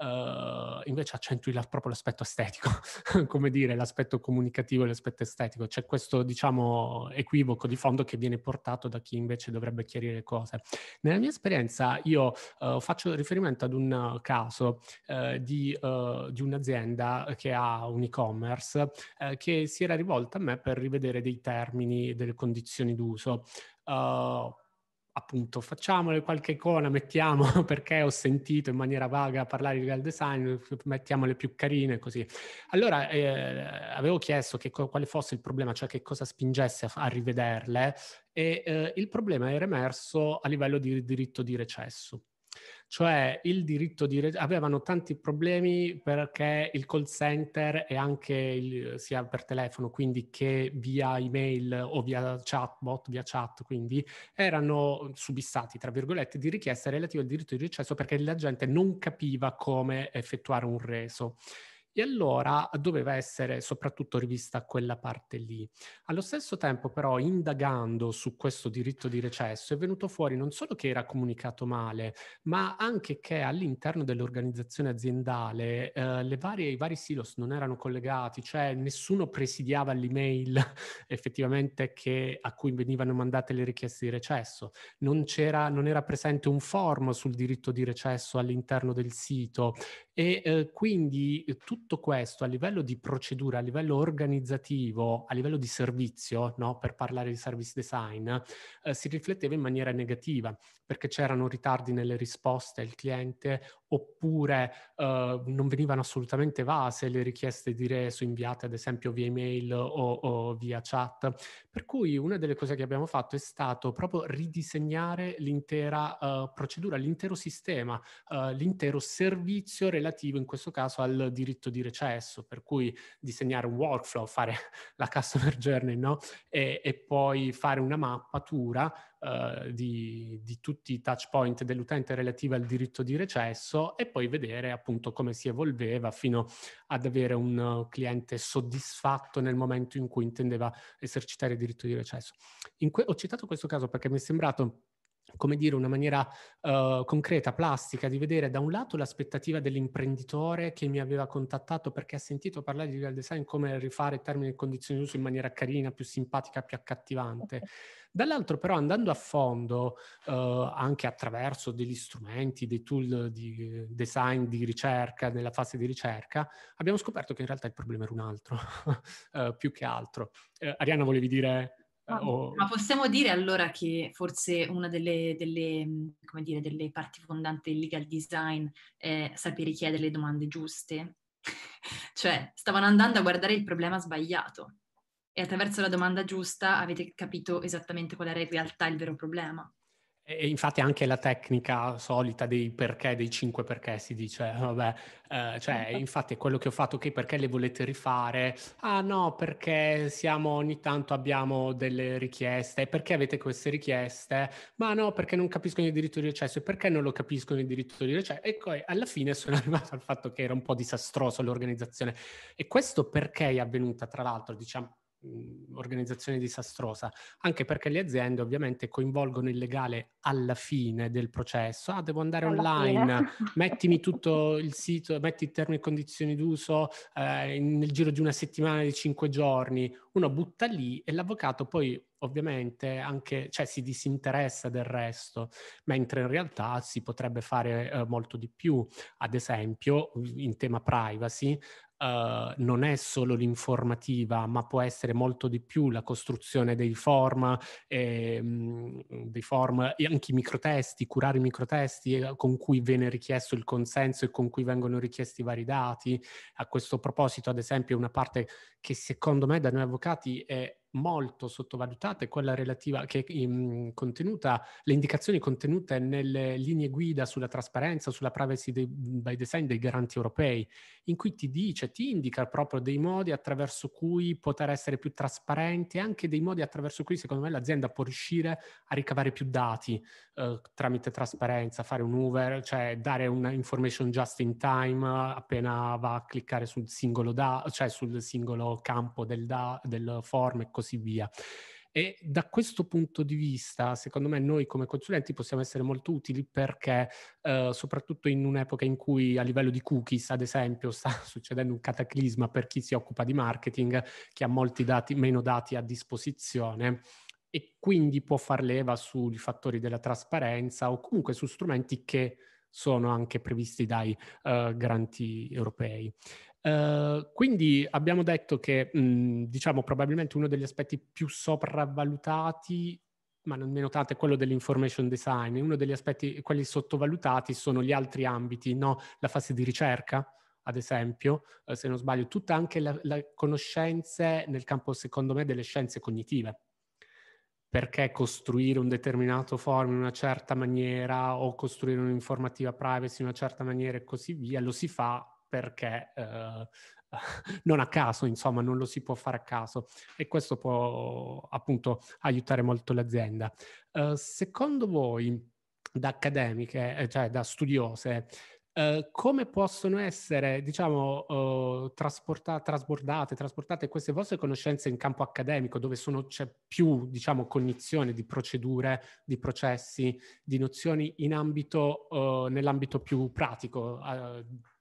Uh, invece accentui la, proprio l'aspetto estetico, [LAUGHS] come dire, l'aspetto comunicativo e l'aspetto estetico. C'è questo, diciamo, equivoco di fondo che viene portato da chi invece dovrebbe chiarire le cose. Nella mia esperienza io uh, faccio riferimento ad un caso uh, di, di, un'azienda che ha un e-commerce che si era rivolta a me per rivedere dei termini, delle condizioni d'uso. Uh, appunto facciamole qualche icona, mettiamo [LAUGHS] perché ho sentito in maniera vaga parlare di real design, mettiamole più carine così. Allora eh, avevo chiesto che, quale fosse il problema, cioè che cosa spingesse a, a rivederle e eh, il problema era emerso a livello di diritto di recesso. Cioè il diritto di... Re- avevano tanti problemi perché il call center e anche il, sia per telefono, quindi che via email o via chatbot, via chat, quindi erano subissati, tra virgolette, di richieste relative al diritto di recesso perché la gente non capiva come effettuare un reso e allora doveva essere soprattutto rivista quella parte lì. Allo stesso tempo però indagando su questo diritto di recesso è venuto fuori non solo che era comunicato male, ma anche che all'interno dell'organizzazione aziendale eh, varie, i vari silos non erano collegati, cioè nessuno presidiava l'email [LAUGHS] effettivamente che, a cui venivano mandate le richieste di recesso, non, non era presente un form sul diritto di recesso all'interno del sito e eh, quindi eh, tutto questo a livello di procedura, a livello organizzativo, a livello di servizio, no? per parlare di service design, eh, si rifletteva in maniera negativa perché c'erano ritardi nelle risposte al cliente oppure eh, non venivano assolutamente evase le richieste di reso inviate ad esempio via email o, o via chat. Per cui una delle cose che abbiamo fatto è stato proprio ridisegnare l'intera eh, procedura, l'intero sistema, eh, l'intero servizio relativo relativo in questo caso al diritto di recesso, per cui disegnare un workflow, fare [LAUGHS] la customer journey, no? e, e poi fare una mappatura Uh, di, di, tutti i touch point dell'utente relativi al diritto di recesso e poi vedere appunto come si evolveva fino ad avere un cliente soddisfatto nel momento in cui intendeva esercitare il diritto di recesso. Que- ho citato questo caso perché mi è sembrato come dire, una maniera uh, concreta, plastica, di vedere da un lato l'aspettativa dell'imprenditore che mi aveva contattato perché ha sentito parlare di real design, come rifare termini e condizioni di uso in maniera carina, più simpatica, più accattivante. Dall'altro però andando a fondo, uh, anche attraverso degli strumenti, dei tool di design, di ricerca, nella fase di ricerca, abbiamo scoperto che in realtà il problema era un altro, [LAUGHS] uh, più che altro. Uhm, Arianna volevi dire eh, ma, o... ma, possiamo dire allora che forse una delle, delle, mm, dire, delle parti fondanti del legal design è sapere chiedere le domande giuste? [LAUGHS] cioè, stavano andando a guardare il problema sbagliato e attraverso la domanda giusta avete capito esattamente qual era in realtà il vero problema. E infatti anche la tecnica solita dei perché, dei cinque perché si dice, eh, vabbè, eh, cioè [LAUGHS] infatti è quello che ho fatto, ok, perché le volete rifare? Ah no, perché siamo ogni tanto abbiamo delle richieste, perché avete queste richieste? Ma no, perché non capiscono il diritto di recesso e perché non lo capiscono il diritto di recesso? E alla fine sono [LAUGHS] arrivato al fatto che era un po' disastroso l'organizzazione. E questo perché è avvenuta, tra l'altro, diciamo, Mm, organizzazione disastrosa, anche perché le aziende ovviamente coinvolgono il legale alla fine del processo. Ah, devo andare alla online, fine. [LAUGHS] mettimi tutto il sito, metti i termini e condizioni d'uso eh, nel giro di una settimana, di cinque giorni. Uno butta lì e l'avvocato poi ovviamente anche, cioè, si disinteressa del resto, mentre in realtà si potrebbe fare eh, molto di più. Ad esempio, in tema privacy, Uh, non è solo l'informativa, ma può essere molto di più la costruzione dei form, eh, dei form e anche i microtesti, curare i microtesti eh, con cui viene richiesto il consenso e con cui vengono richiesti vari dati. A questo proposito, ad esempio, una parte che secondo me da noi avvocati è molto sottovalutata è quella relativa, che è ehm, contenuta, le indicazioni contenute nelle linee guida sulla trasparenza, sulla privacy dei, by design dei garanti europei, in cui ti dice, ti indica proprio dei modi attraverso cui poter essere più trasparenti e anche dei modi attraverso cui secondo me l'azienda può riuscire a ricavare più dati eh, tramite trasparenza, fare un over, cioè dare un information just in time appena va a cliccare sul singolo, da, cioè sul singolo campo del, da, del form e così via. E da questo punto di vista, secondo me, noi come consulenti possiamo essere molto utili perché, eh, soprattutto in un'epoca in cui a livello di cookies, ad esempio, [LAUGHS] sta succedendo un cataclisma per chi si occupa di marketing, che ha molti dati, meno dati a disposizione e quindi può far leva sui fattori della trasparenza o comunque su strumenti che sono anche previsti dai uh, eh, granti europei. Uh, quindi abbiamo detto che, mh, diciamo, probabilmente uno degli aspetti più sopravvalutati ma nemmeno tanto è quello dell'information design. Uno degli aspetti, quelli sottovalutati, sono gli altri ambiti, no? La fase di ricerca, ad esempio, eh, se non sbaglio, tutta anche le conoscenze nel campo, secondo me, delle scienze cognitive perché costruire un determinato forum in una certa maniera o costruire un'informativa privacy in una certa maniera e così via, lo si fa perché eh, [LAUGHS] non a caso, insomma, non lo si può fare a caso e questo può appunto aiutare molto l'azienda. Eh, secondo voi, da accademiche, eh, cioè da studiose, Ehm, come possono essere, diciamo, uh, trasporta- trasbordate, trasportate queste vostre conoscenze in campo accademico, dove sono, c'è più, diciamo, cognizione di procedure, di processi, di nozioni ambito, uh, nell'ambito più pratico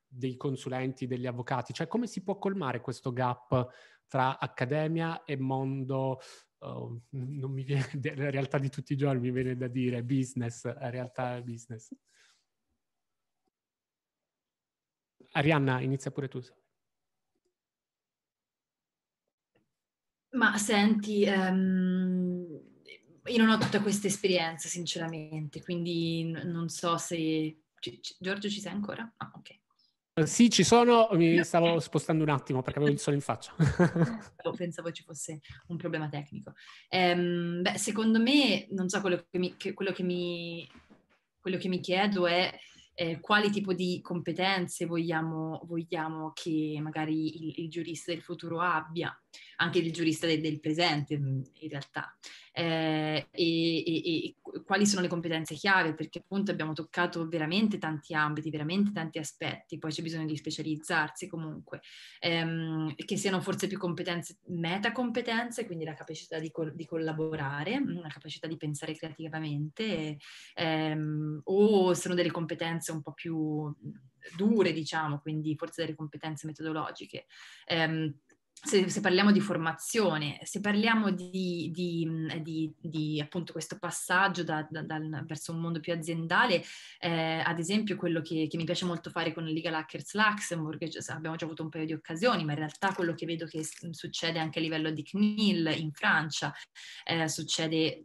dei consulenti, degli avvocati? Cioè, come si può colmare questo gap tra accademia e mondo Oh, non mi viene [LAUGHS] la realtà di tutti i giorni, mi viene da dire business, eh, realtà business. Arianna, inizia pure tu. Ma senti, um, io non ho tutta questa esperienza, sinceramente, quindi n- non so se... C- c- Giorgio ci sei ancora? Ah, ok. Sì, ci sono, mi stavo spostando un attimo perché avevo il sole in faccia. [LAUGHS] Pensavo ci fosse un problema tecnico. Ehm, beh, secondo me, non so, quello che mi, che, quello che mi, quello che mi chiedo è eh, quali tipo di competenze vogliamo, vogliamo che magari il, il giurista del futuro abbia anche del giurista de- del presente mm, in realtà. Eh, e, e, e, quali sono le competenze chiave, perché appunto abbiamo toccato veramente tanti ambiti, veramente tanti aspetti, poi c'è bisogno di specializzarsi comunque, ehm, che siano forse più competenze, metacompetenze, quindi la capacità di, col- di collaborare, mm, la capacità di pensare creativamente, ehm, o sono delle competenze un po' più mm, dure, diciamo, quindi forse delle competenze metodologiche. Ehm, se, se, parliamo di formazione, se parliamo di, di, di, di appunto questo passaggio da, da, da, verso un mondo più aziendale, eh, ad esempio quello che, che, mi piace molto fare con Legal Hackers Luxembourg, cioè, abbiamo già avuto un paio di occasioni, ma in realtà quello che vedo che succede anche a livello di CNIL in Francia, eh, succede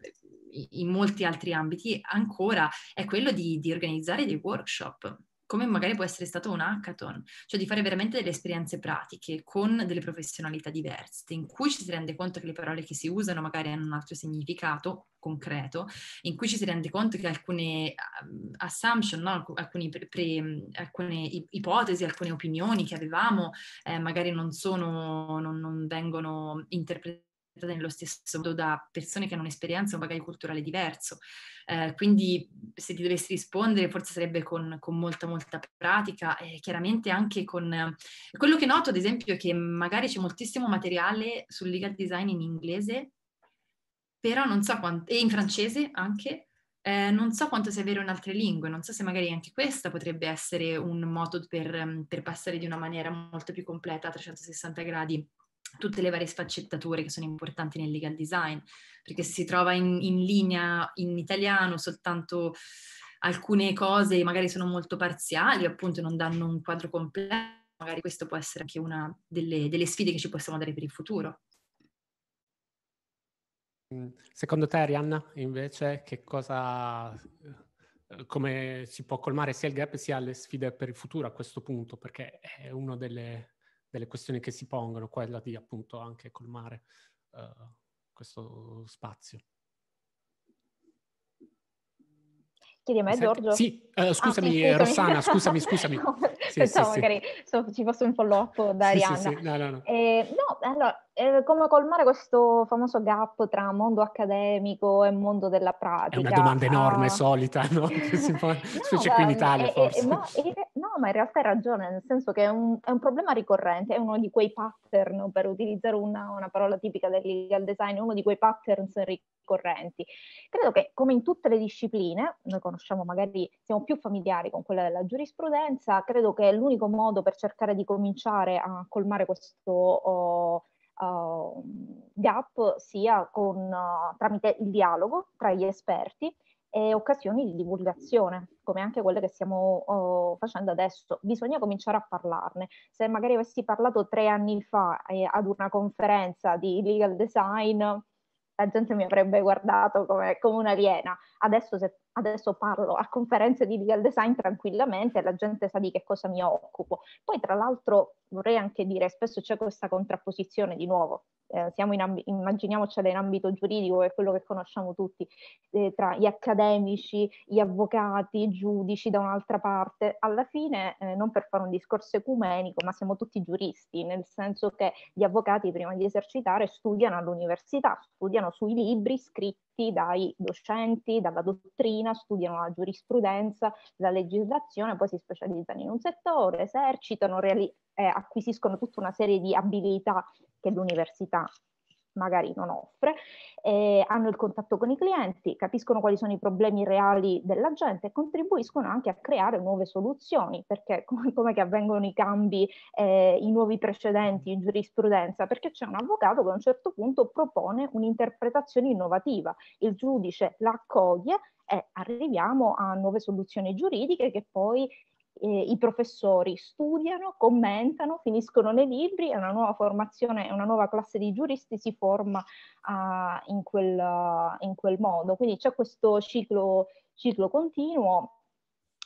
in molti altri ambiti ancora, è quello di organizzare dei workshop come magari può essere stato un hackathon, cioè di fare veramente delle esperienze pratiche con delle professionalità diverse, in cui ci si rende conto che le parole che si usano magari hanno un altro significato concreto, in cui ci si rende conto che alcune um, assumption, no? Um, alcune, pre, alcune, ipotesi, alcune opinioni che avevamo eh, magari non, sono, non, non vengono interpretate nello stesso modo da persone che hanno un'esperienza, un bagaglio culturale diverso. Eh, quindi se ti dovessi rispondere forse sarebbe con, con molta molta pratica e chiaramente anche con eh, quello che noto ad esempio è che magari c'è moltissimo materiale sul legal design in inglese però non so quanto, e in francese anche, eh, non so quanto sia vero in altre lingue, non so se magari anche questa potrebbe essere un modo per, per passare di una maniera molto più completa a 360 gradi tutte le varie sfaccettature che sono importanti nel legal design, perché si trova in, in linea in italiano soltanto alcune cose magari sono molto parziali, appunto non danno un quadro completo, magari questo può essere anche una delle, delle sfide che ci possiamo dare per il futuro. Mm, secondo te, Arianna, invece, che cosa, eh, come si può colmare sia il gap sia le sfide per il futuro a questo punto? Perché è una delle delle questioni che si pongono, quella di appunto anche colmare uh, questo spazio. Chiedi a me, Giorgio? Sì, uh, eh, scusami, ah, sì, eh, Rossana, [LAUGHS] scusami, scusami. no, sì, pensavo sì, magari ci fosse un follow-up da Arianna. No, no, no. Eh, no, allora, eh, come colmare questo famoso gap tra mondo accademico e mondo della pratica? È una domanda enorme, ah. solita, no? [LAUGHS] no Specie qui in Italia, è, forse. È, ma, è, no, ma in realtà hai ragione, nel senso che un, è un, problema ricorrente, è uno di quei pattern, per utilizzare una, una parola tipica del legal design, uno di quei pattern ricorrenti. Credo che, come in tutte le discipline, noi conosciamo magari, siamo più familiari con quella della giurisprudenza, credo che l'unico modo per cercare di cominciare a colmare questo... Oh, uh, gap sia con, uh, tramite il dialogo tra gli esperti e occasioni di divulgazione, come anche quelle che stiamo uh, facendo adesso. Bisogna cominciare a parlarne. Se magari avessi parlato tre anni fa eh, ad una conferenza di legal design, la gente mi avrebbe guardato come, come un'aliena adesso, se, adesso parlo a conferenze di legal design tranquillamente, la gente sa di che cosa mi occupo. Poi tra l'altro vorrei anche dire, spesso c'è questa contrapposizione di nuovo, eh, siamo in amb- immaginiamocela in ambito giuridico, che è quello che conosciamo tutti, eh, tra gli accademici, gli avvocati, i giudici da un'altra parte, alla fine eh, non per fare un discorso ecumenico, ma siamo tutti giuristi, nel senso che gli avvocati prima di esercitare studiano all'università, studiano sui libri scritti detti dai docenti, dalla dottrina, studiano la giurisprudenza, la legislazione, poi si specializzano in un settore, esercitano, reali- eh, acquisiscono tutta una serie di abilità che l'università magari non offre, eh, hanno il contatto con i clienti, capiscono quali sono i problemi reali della gente e contribuiscono anche a creare nuove soluzioni, perché [LAUGHS] come, come avvengono i cambi, eh, i nuovi precedenti in giurisprudenza, perché c'è un avvocato che a un certo punto propone un'interpretazione innovativa, il giudice la accoglie e arriviamo a nuove soluzioni giuridiche che poi eh, i professori studiano, commentano, finiscono nei libri e una nuova formazione, una nuova classe di giuristi si forma uh, in, quel, uh, in, quel, modo. Quindi c'è questo ciclo, ciclo continuo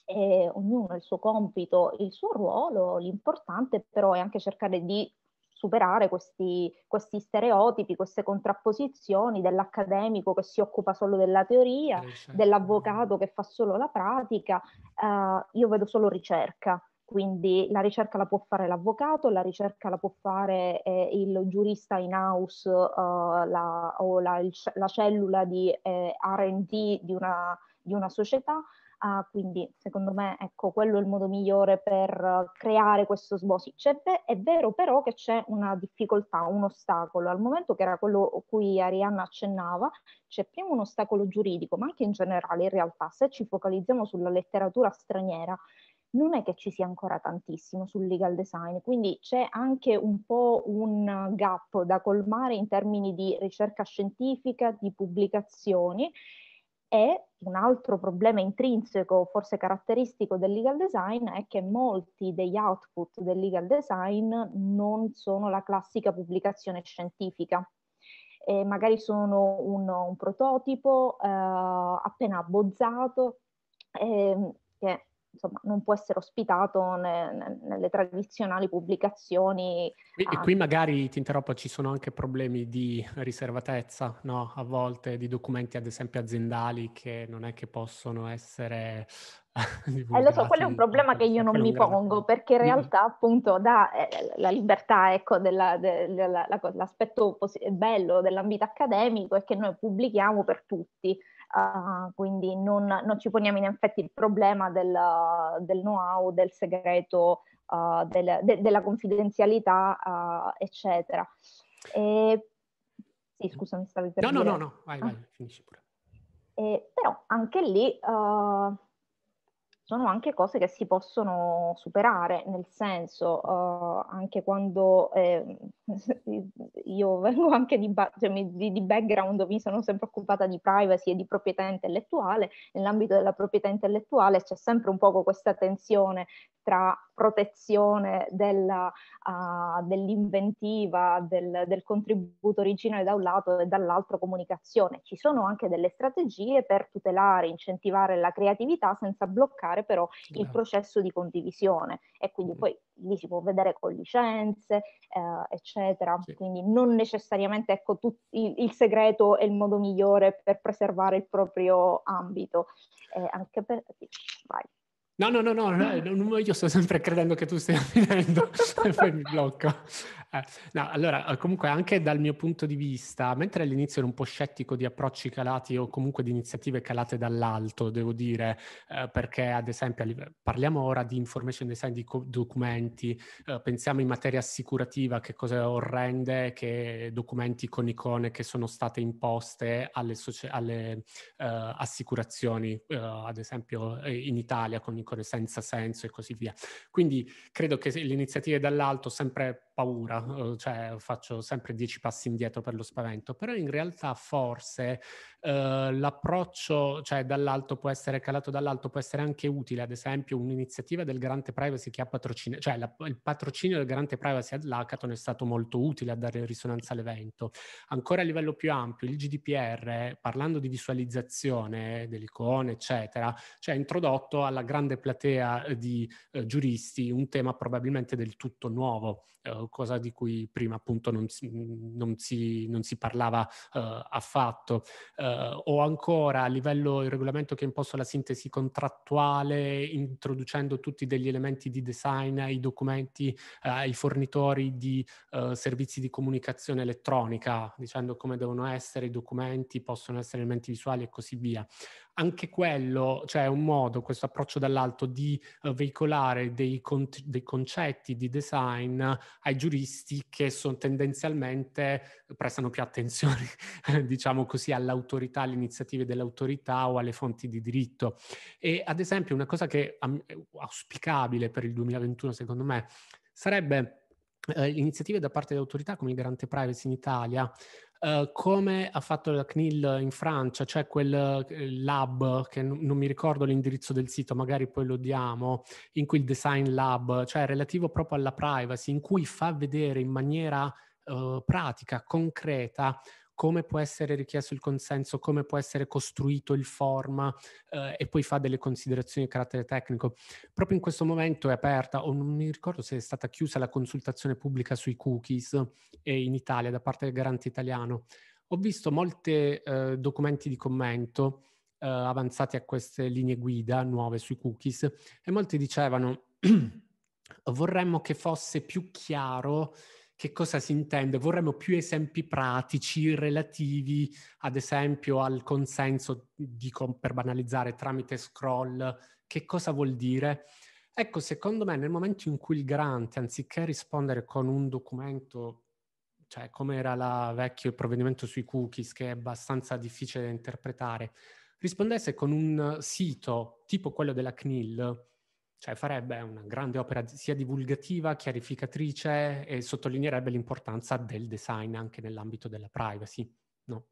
e ognuno ha il suo compito, il suo ruolo, l'importante però è anche cercare di superare questi, questi, stereotipi, queste contrapposizioni dell'accademico che si occupa solo della teoria, eh, certo. dell'avvocato che fa solo la pratica. Uh, io vedo solo ricerca, quindi la ricerca la può fare l'avvocato, la ricerca la può fare eh, il giurista in house uh, la, o la, il, la, cellula di eh, RD di una, di una società. Uh, quindi secondo me ecco, quello è il modo migliore per creare questo sbosi. C'è, è vero però che c'è una difficoltà, un ostacolo, al momento che era quello a cui Arianna accennava, c'è prima un ostacolo giuridico, ma anche in generale in realtà se ci focalizziamo sulla letteratura straniera non è che ci sia ancora tantissimo sul legal design, quindi c'è anche un po' un gap da colmare in termini di ricerca scientifica, di pubblicazioni e un altro problema intrinseco, forse caratteristico del legal design, è che molti degli output del legal design non sono la classica pubblicazione scientifica. E magari sono un, un prototipo eh, appena abbozzato, eh, che insomma, non può essere ospitato ne, ne, nelle tradizionali pubblicazioni. E, e, qui ah. magari ti interrompo, ci sono anche problemi di riservatezza, no? A volte di documenti, ad esempio, aziendali che non è che possono essere eh, [LAUGHS] eh lo so, quello è un problema che io non mi pongo, perché in realtà appunto da, eh, la libertà, ecco, della, de, de, de, la, l'aspetto posi- bello dell'ambito accademico è che noi pubblichiamo per tutti. Ah, quindi non, non, ci poniamo in effetti il problema del, del know-how, del segreto, uh, del, de, della confidenzialità, uh, eccetera. E... Sì, mm. scusami, stavi per No, dire. no, no, no, vai, vai, finisci pure. E, però anche lì sono anche cose che si possono superare, nel senso uh, anche quando eh, [LAUGHS] io vengo anche di, ba- cioè, mi, di, di, background, mi sono sempre occupata di privacy e di proprietà intellettuale, nell'ambito della proprietà intellettuale c'è sempre un poco questa tensione tra protezione della, uh, dell'inventiva, del, del, contributo originale da un lato e dall'altro comunicazione. Ci sono anche delle strategie per tutelare, incentivare la creatività senza bloccare però il certo. processo di condivisione e quindi mm. poi lì si può vedere con licenze, eh, eccetera. Sì. Quindi non necessariamente ecco, tut- il, il, segreto è il modo migliore per preservare il proprio ambito. Eh, anche per... vai. No, no, no, no, no, io sto sempre credendo che tu stia [LAUGHS] finendo e poi mi blocco. Eh, no, allora, eh, comunque anche dal mio punto di vista, mentre all'inizio ero un po' scettico di approcci calati o comunque di iniziative calate dall'alto, devo dire, eh, perché ad esempio parliamo ora di information design di co- documenti, eh, pensiamo in materia assicurativa che cose orrende che documenti con icone che sono state imposte alle, socia- alle eh, assicurazioni, eh, ad esempio in Italia con i senza senso e così via. Quindi credo che le iniziative dall'alto sempre paura, uhm, cioè faccio sempre dieci passi indietro per lo spavento, però in realtà forse eh, l'approccio, cioè dall'alto può essere calato dall'alto, può essere anche utile, ad esempio un'iniziativa del garante privacy che ha patrocinato, cioè la, il patrocinio del garante privacy all'Hackathon è stato molto utile a dare risonanza all'evento. Ancora a livello più ampio, il GDPR, parlando di visualizzazione delle icone, eccetera, cioè ha introdotto alla grande platea di eh, giuristi un tema probabilmente del tutto nuovo cosa di cui prima appunto non si, non si, non si parlava eh, affatto. Eh, o ancora a livello il regolamento che ha imposto la sintesi contrattuale, introducendo tutti degli elementi di design ai documenti, eh, ai fornitori di eh, servizi di comunicazione elettronica, dicendo come devono essere i documenti, possono essere elementi visuali e così via anche quello, cioè un modo, questo approccio dall'alto, di uh, veicolare dei, con- dei, concetti di design ai giuristi che sono tendenzialmente prestano più attenzione, [LAUGHS] diciamo così, all'autorità, alle iniziative dell'autorità o alle fonti di diritto. E ad esempio una cosa che è auspicabile per il 2021, secondo me, sarebbe eh, iniziative da parte dell'autorità come il Garante Privacy in Italia Ehm, come ha fatto la CNIL in Francia, c'è cioè quel eh, lab che n- non mi ricordo l'indirizzo del sito, magari poi lo diamo, in cui il design lab, cioè relativo proprio alla privacy, in cui fa vedere in maniera uh, pratica, concreta, come può essere richiesto il consenso, come può essere costruito il forma eh, e poi fa delle considerazioni di carattere tecnico. Proprio in questo momento è aperta, o non mi ricordo se è stata chiusa la consultazione pubblica sui cookies eh, in Italia da parte del garante italiano. Ho visto molti eh, documenti di commento eh, avanzati a queste linee guida nuove sui cookies e molti dicevano [CLEARS THROAT] vorremmo che fosse più chiaro che cosa si intende? Vorremmo più esempi pratici relativi, ad esempio, al consenso, dico per banalizzare, tramite scroll. Che cosa vuol dire? Ecco, secondo me, nel momento in cui il garante, anziché rispondere con un documento, cioè come era la vecchio provvedimento sui cookies, che è abbastanza difficile da interpretare, rispondesse con un sito tipo quello della CNIL, cioè farebbe una grande opera sia divulgativa, chiarificatrice e sottolineerebbe l'importanza del design anche nell'ambito della privacy. No?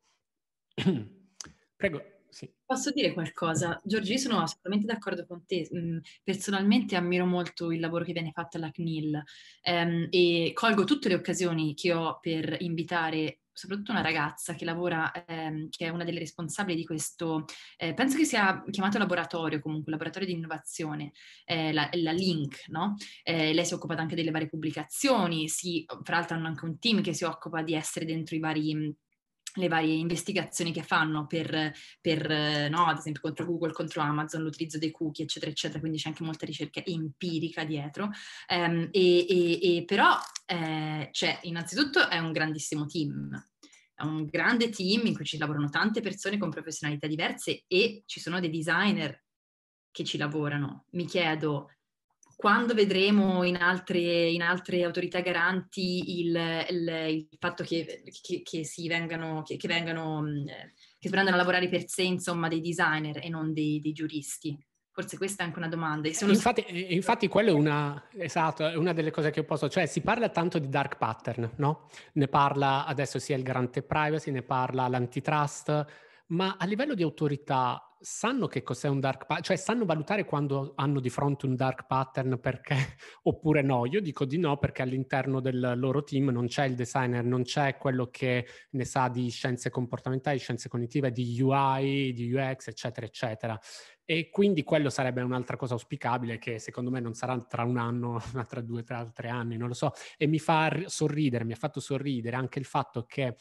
[CLEARS THROAT] Prego. Sì. Posso dire qualcosa? [CLEARS THROAT] Giorgi, sono assolutamente d'accordo con te. Mm, personalmente ammiro molto il lavoro che viene fatto alla CNIL ehm, e colgo tutte le occasioni che ho per invitare soprattutto una ragazza che lavora, ehm, che è una delle responsabili di questo, eh, penso che sia chiamato laboratorio comunque, laboratorio di innovazione, eh, la, la, Link, no? Eh, lei si è occupata anche delle varie pubblicazioni, si, fra l'altro hanno anche un team che si occupa di essere dentro i vari le varie investigazioni che fanno per, per eh, no, ad esempio contro Google, contro Amazon, l'utilizzo dei cookie, eccetera, eccetera, quindi c'è anche molta ricerca empirica dietro. Um, e, e, e, però, eh, cioè, innanzitutto è un grandissimo team, è un grande team in cui ci lavorano tante persone con professionalità diverse e ci sono dei designer che ci lavorano. Mi chiedo, quando vedremo in altre, in altre autorità garanti il, il, il fatto che, che, che, si vengano, che, che vengano, mm, eh, che prendano a lavorare per sé, insomma, dei designer e non dei, dei giuristi? Forse questa è anche una domanda. Eh, infatti, eh, infatti quello è una, esatto, una delle cose che ho posto, cioè si parla tanto di dark pattern, no? Ne parla adesso sia il garante privacy, ne parla l'antitrust, ma a livello di autorità sanno che cos'è un dark pattern, cioè sanno valutare quando hanno di fronte un dark pattern perché [LAUGHS] oppure no. Io dico di no perché all'interno del loro team non c'è il designer, non c'è quello che ne sa di scienze comportamentali, scienze cognitive, di UI, di UX, eccetera, eccetera. E quindi quello sarebbe un'altra cosa auspicabile che secondo me non sarà tra un anno, ma [LAUGHS] tra due, tra tre anni, non lo so. E mi fa sorridere, mi ha fatto sorridere anche il fatto che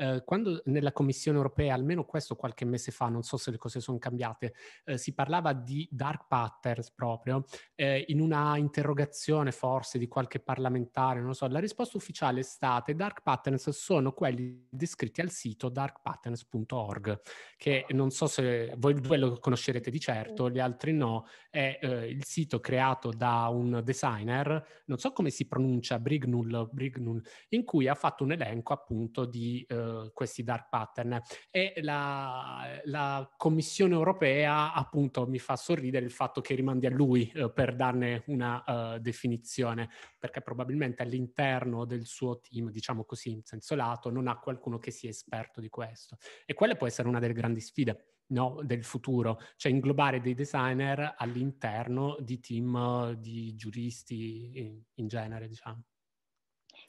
eh, quando nella Commissione europea, almeno questo qualche mese fa, non so se le cose sono cambiate, eh, si parlava di dark patterns proprio, eh, in una interrogazione forse di qualche parlamentare, non lo so, la risposta ufficiale è stata dark patterns sono quelli descritti al sito darkpatterns.org, che non so se voi due lo conoscerete di certo, gli altri no, è eh, il sito creato da un designer, non so come si pronuncia, Brignul, Brignul in cui ha fatto un elenco appunto di... Eh, eh, questi dark pattern. E la, la, Commissione europea appunto mi fa sorridere il fatto che rimandi a lui eh, per darne una eh, definizione, perché probabilmente all'interno del suo team, diciamo così in senso lato, non ha qualcuno che sia esperto di questo. E quella può essere una delle grandi sfide. No, del futuro, cioè inglobare dei designer all'interno di team eh, di giuristi in genere, diciamo.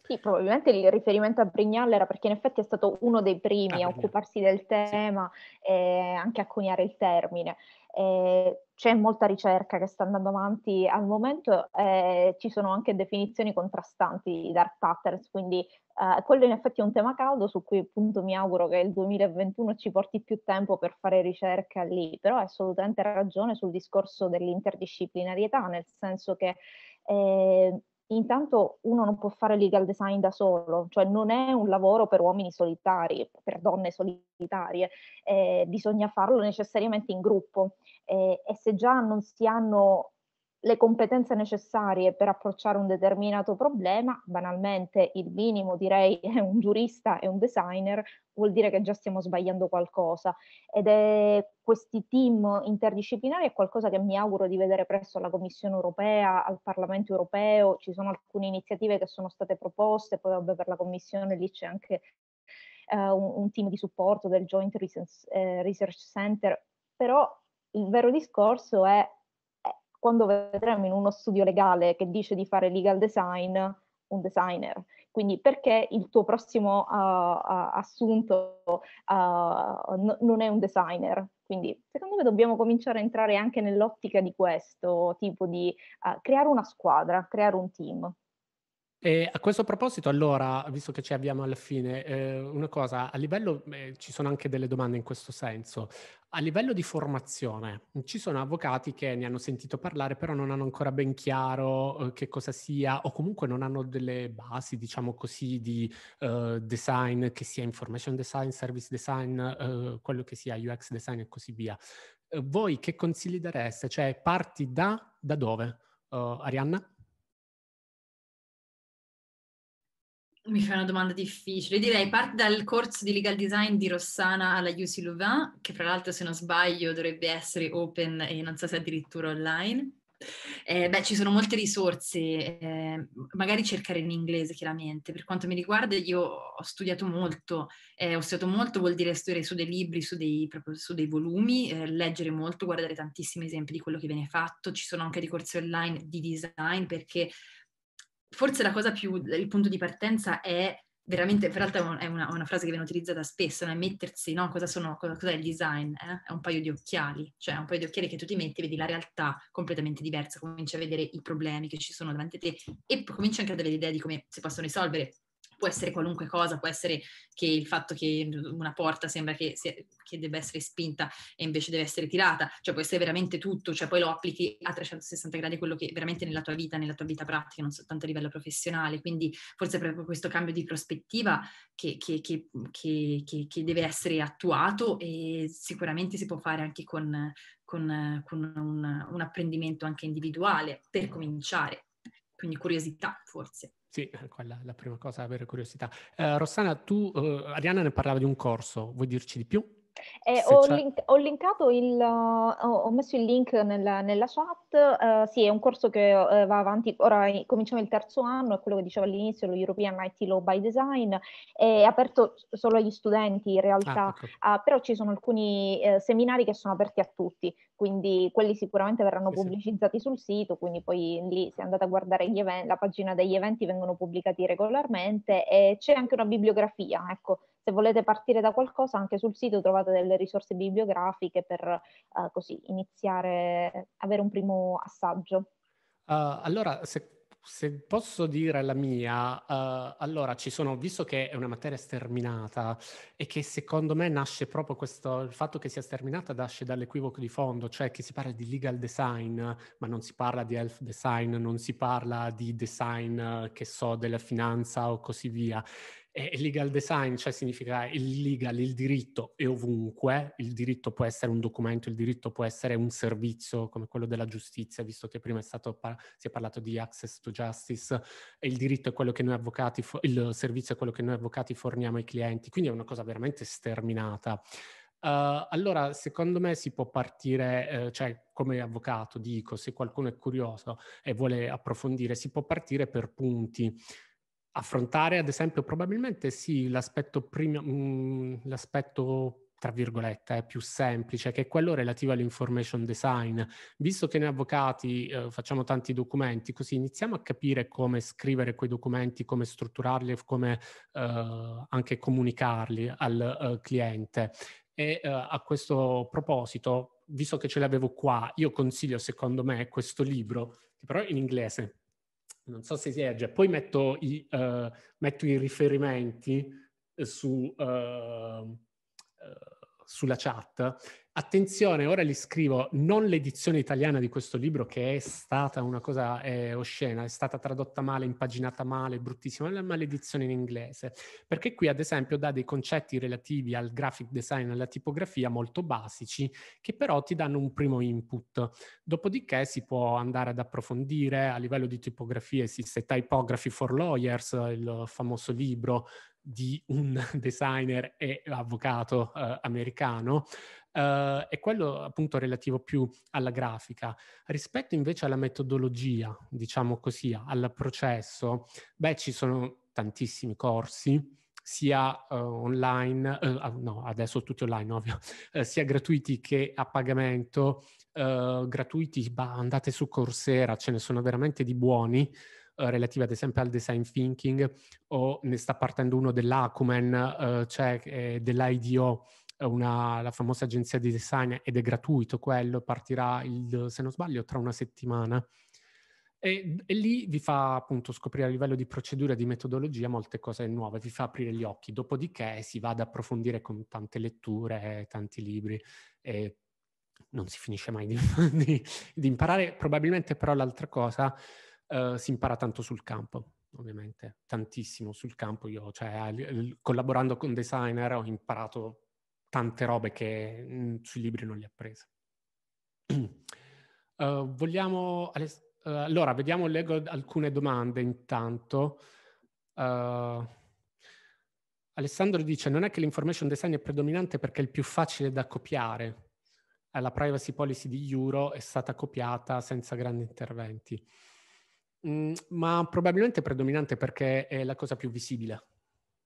Sì, probabilmente il riferimento a Brignall era perché in effetti è stato uno dei primi ah, a occuparsi del tema sì. e anche a coniare il termine. Eh, c'è molta ricerca che sta andando avanti al momento, e ci sono anche definizioni contrastanti di dark patterns, quindi eh, quello in effetti è un tema caldo su cui appunto mi auguro che il 2021 ci porti più tempo per fare ricerca lì, però hai assolutamente ragione sul discorso dell'interdisciplinarietà, nel senso che eh, intanto uno non può fare legal design da solo, cioè non è un lavoro per uomini solitari, per donne solitarie, eh, bisogna farlo necessariamente in gruppo eh, e se già non si hanno le competenze necessarie per approcciare un determinato problema, banalmente il minimo direi [LAUGHS] è un giurista e un designer, vuol dire che già stiamo sbagliando qualcosa ed è questi team interdisciplinari è qualcosa che mi auguro di vedere presso la Commissione europea, al Parlamento europeo, ci sono alcune iniziative che sono state proposte, poi vabbè per la Commissione lì c'è anche uh, un, un, team di supporto del Joint Research, eh, Research Center, però il vero discorso è quando vedremo in uno studio legale che dice di fare legal design, un designer. Quindi perché il tuo prossimo uh, uh, assunto uh, n- non è un designer? Quindi secondo me dobbiamo cominciare a entrare anche nell'ottica di questo tipo di uh, creare una squadra, creare un team. E a questo proposito, allora, visto che ci abbiamo alla fine, eh, una cosa, a livello, eh, ci sono anche delle domande in questo senso, a livello di formazione, ci sono avvocati che ne hanno sentito parlare, però non hanno ancora ben chiaro eh, che cosa sia, o comunque non hanno delle basi, diciamo così, di eh, design, che sia information design, service design, eh, quello che sia UX design e così via. Eh, voi che consigli dareste? Cioè, parti da, da dove? Arianna? Mi fai una domanda difficile. Direi parte dal corso di legal design di Rossana alla UC Louvain, che fra l'altro se non sbaglio dovrebbe essere open e non so se addirittura online. Eh, beh, ci sono molte risorse, eh, magari cercare in inglese chiaramente. Per quanto mi riguarda, io ho studiato molto, eh, ho studiato molto vuol dire studiare su dei libri, su dei, proprio, su dei volumi, eh, leggere molto, guardare tantissimi esempi di quello che viene fatto. Ci sono anche dei corsi online di design perché forse la cosa più, il punto di partenza è veramente, peraltro è una, una frase che viene utilizzata spesso, è mettersi, no? Cosa sono, cosa, cos'è il design? Eh? È un paio di occhiali, cioè un paio di occhiali che tu ti metti, e vedi la realtà completamente diversa, cominci a vedere i problemi che ci sono davanti a te e cominci anche ad avere idea di come si possono risolvere può essere qualunque cosa, può essere che il fatto che una porta sembra che, se, che, debba essere spinta e invece deve essere tirata, cioè può essere veramente tutto, cioè poi lo applichi a 360 gradi quello che veramente nella tua vita, nella tua vita pratica, non soltanto a livello professionale, quindi forse è proprio questo cambio di prospettiva che, che, che deve essere attuato e sicuramente si può fare anche con, con, con un, un apprendimento anche individuale per cominciare, quindi curiosità forse. Sì, eh, quella è la prima cosa, avere curiosità. Eh, Rossana, tu, eh, Arianna ne parlava di un corso, vuoi dirci di più? Eh, ho, link, ho, linkato il, eh, ho messo il link nella, nella chat, uh, sì è un corso che uh, va avanti, ora cominciamo il terzo anno, è quello che dicevo all'inizio, lo European IT Law by Design, è aperto solo agli studenti in realtà, ah, ecco. Ah, però ci sono alcuni seminari che sono aperti a tutti, quindi quelli sicuramente verranno pubblicizzati sul sito, quindi poi lì se andate a guardare event, la pagina degli eventi vengono pubblicati regolarmente e c'è anche una bibliografia, ecco, se volete partire da qualcosa anche sul sito trovate delle risorse bibliografiche per uh, così iniziare, avere un primo assaggio. Uh, allora, se se posso dire la mia, uh, allora ci sono, visto che è una materia sterminata e che secondo me nasce proprio questo, il fatto che sia sterminata nasce dall'equivoco di fondo, cioè che si parla di legal design, ma non si parla di health design, non si parla di design, che so, della finanza o così via. E eh, legal design, cioè significa il legal, il diritto è ovunque, il diritto può essere un documento, il diritto può essere un servizio come quello della giustizia, visto che prima è stato, si è parlato di access to justice, e il diritto è quello che noi avvocati, il servizio è quello che noi avvocati forniamo ai clienti, quindi è una cosa veramente sterminata. Uh, allora, secondo me si può partire, eh, cioè come avvocato dico, se qualcuno è curioso e vuole approfondire, si può partire per punti affrontare, ad esempio, probabilmente sì, l'aspetto, prima, mh, mm, l'aspetto tra virgolette, è eh, più semplice, che è quello relativo all'information design. Visto che noi avvocati eh, facciamo tanti documenti, così iniziamo a capire come scrivere quei documenti, come strutturarli, come eh, anche comunicarli al eh, cliente. E eh, a questo proposito, visto che ce l'avevo qua, io consiglio secondo me questo libro, che però è in inglese, non so se si legge, poi metto i, uh, metto i riferimenti eh, su... Uh, uh, sulla chat. Attenzione, ora li scrivo non l'edizione italiana di questo libro che è stata una cosa eh, oscena, è stata tradotta male, impaginata male, bruttissima, ma l'edizione in inglese, perché qui ad esempio dà dei concetti relativi al graphic design e alla tipografia molto basici che però ti danno un primo input. Dopodiché si può andare ad approfondire a livello di tipografia, esiste Typography for Lawyers, il famoso libro di un [LAUGHS] designer e avvocato eh, americano eh, è quello appunto relativo più alla grafica. Rispetto invece alla metodologia, diciamo così, al processo, beh, ci sono tantissimi corsi sia uh, online, uh, no, adesso tutti online ovvio, uh, [LAUGHS] sia gratuiti che a pagamento, gratuiti, bah, andate su Coursera, ce ne sono veramente di buoni, eh, ad esempio al design thinking o ne sta partendo uno dell'Acumen, eh, cioè eh, dell'IDO, eh, una, la famosa agenzia di design ed è gratuito quello, partirà il, se non sbaglio tra una settimana. E, e, lì vi fa appunto scoprire a livello di procedura e di metodologia molte cose nuove, vi fa aprire gli occhi, dopodiché si va ad approfondire con tante letture, tanti libri e non si finisce mai di, [LAUGHS] di, di imparare. Probabilmente però l'altra cosa Uhm, si impara tanto sul campo, ovviamente, tantissimo sul campo. Io, cioè, collaborando con designer, ho imparato tante robe che mh, mhmm, sui libri non li ho prese. [CLEARS THROAT] uh, vogliamo... Aless- uh, allora, vediamo, leggo alcune domande intanto. Uhm, Alessandro dice, non è che l'information design è predominante perché è il più facile da copiare. La privacy policy di Euro è stata copiata senza grandi interventi. Mm, ma probabilmente predominante perché è la cosa più visibile,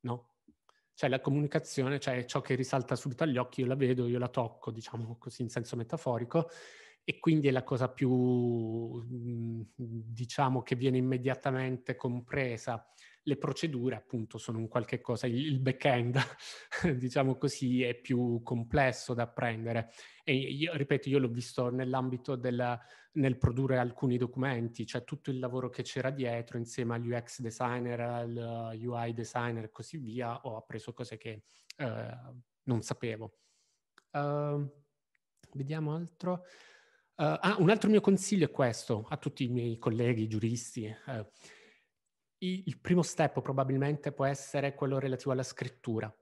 no? Cioè la comunicazione, cioè ciò che risalta subito agli occhi, io la vedo, io la tocco, diciamo così in senso metaforico, e quindi è la cosa più, mm, diciamo, che viene immediatamente compresa le procedure appunto sono un qualche cosa, il back-end, [LAUGHS] diciamo così, è più complesso da apprendere. E io, ripeto, io l'ho visto nell'ambito del nel produrre alcuni documenti, cioè tutto il lavoro che c'era dietro insieme agli UX designer, al UI uh, designer e così via, ho appreso cose che eh, non sapevo. Uh, vediamo altro. Uh, ah, un altro mio consiglio è questo a tutti i miei colleghi giuristi. Uh, il primo step probabilmente può essere quello relativo alla scrittura.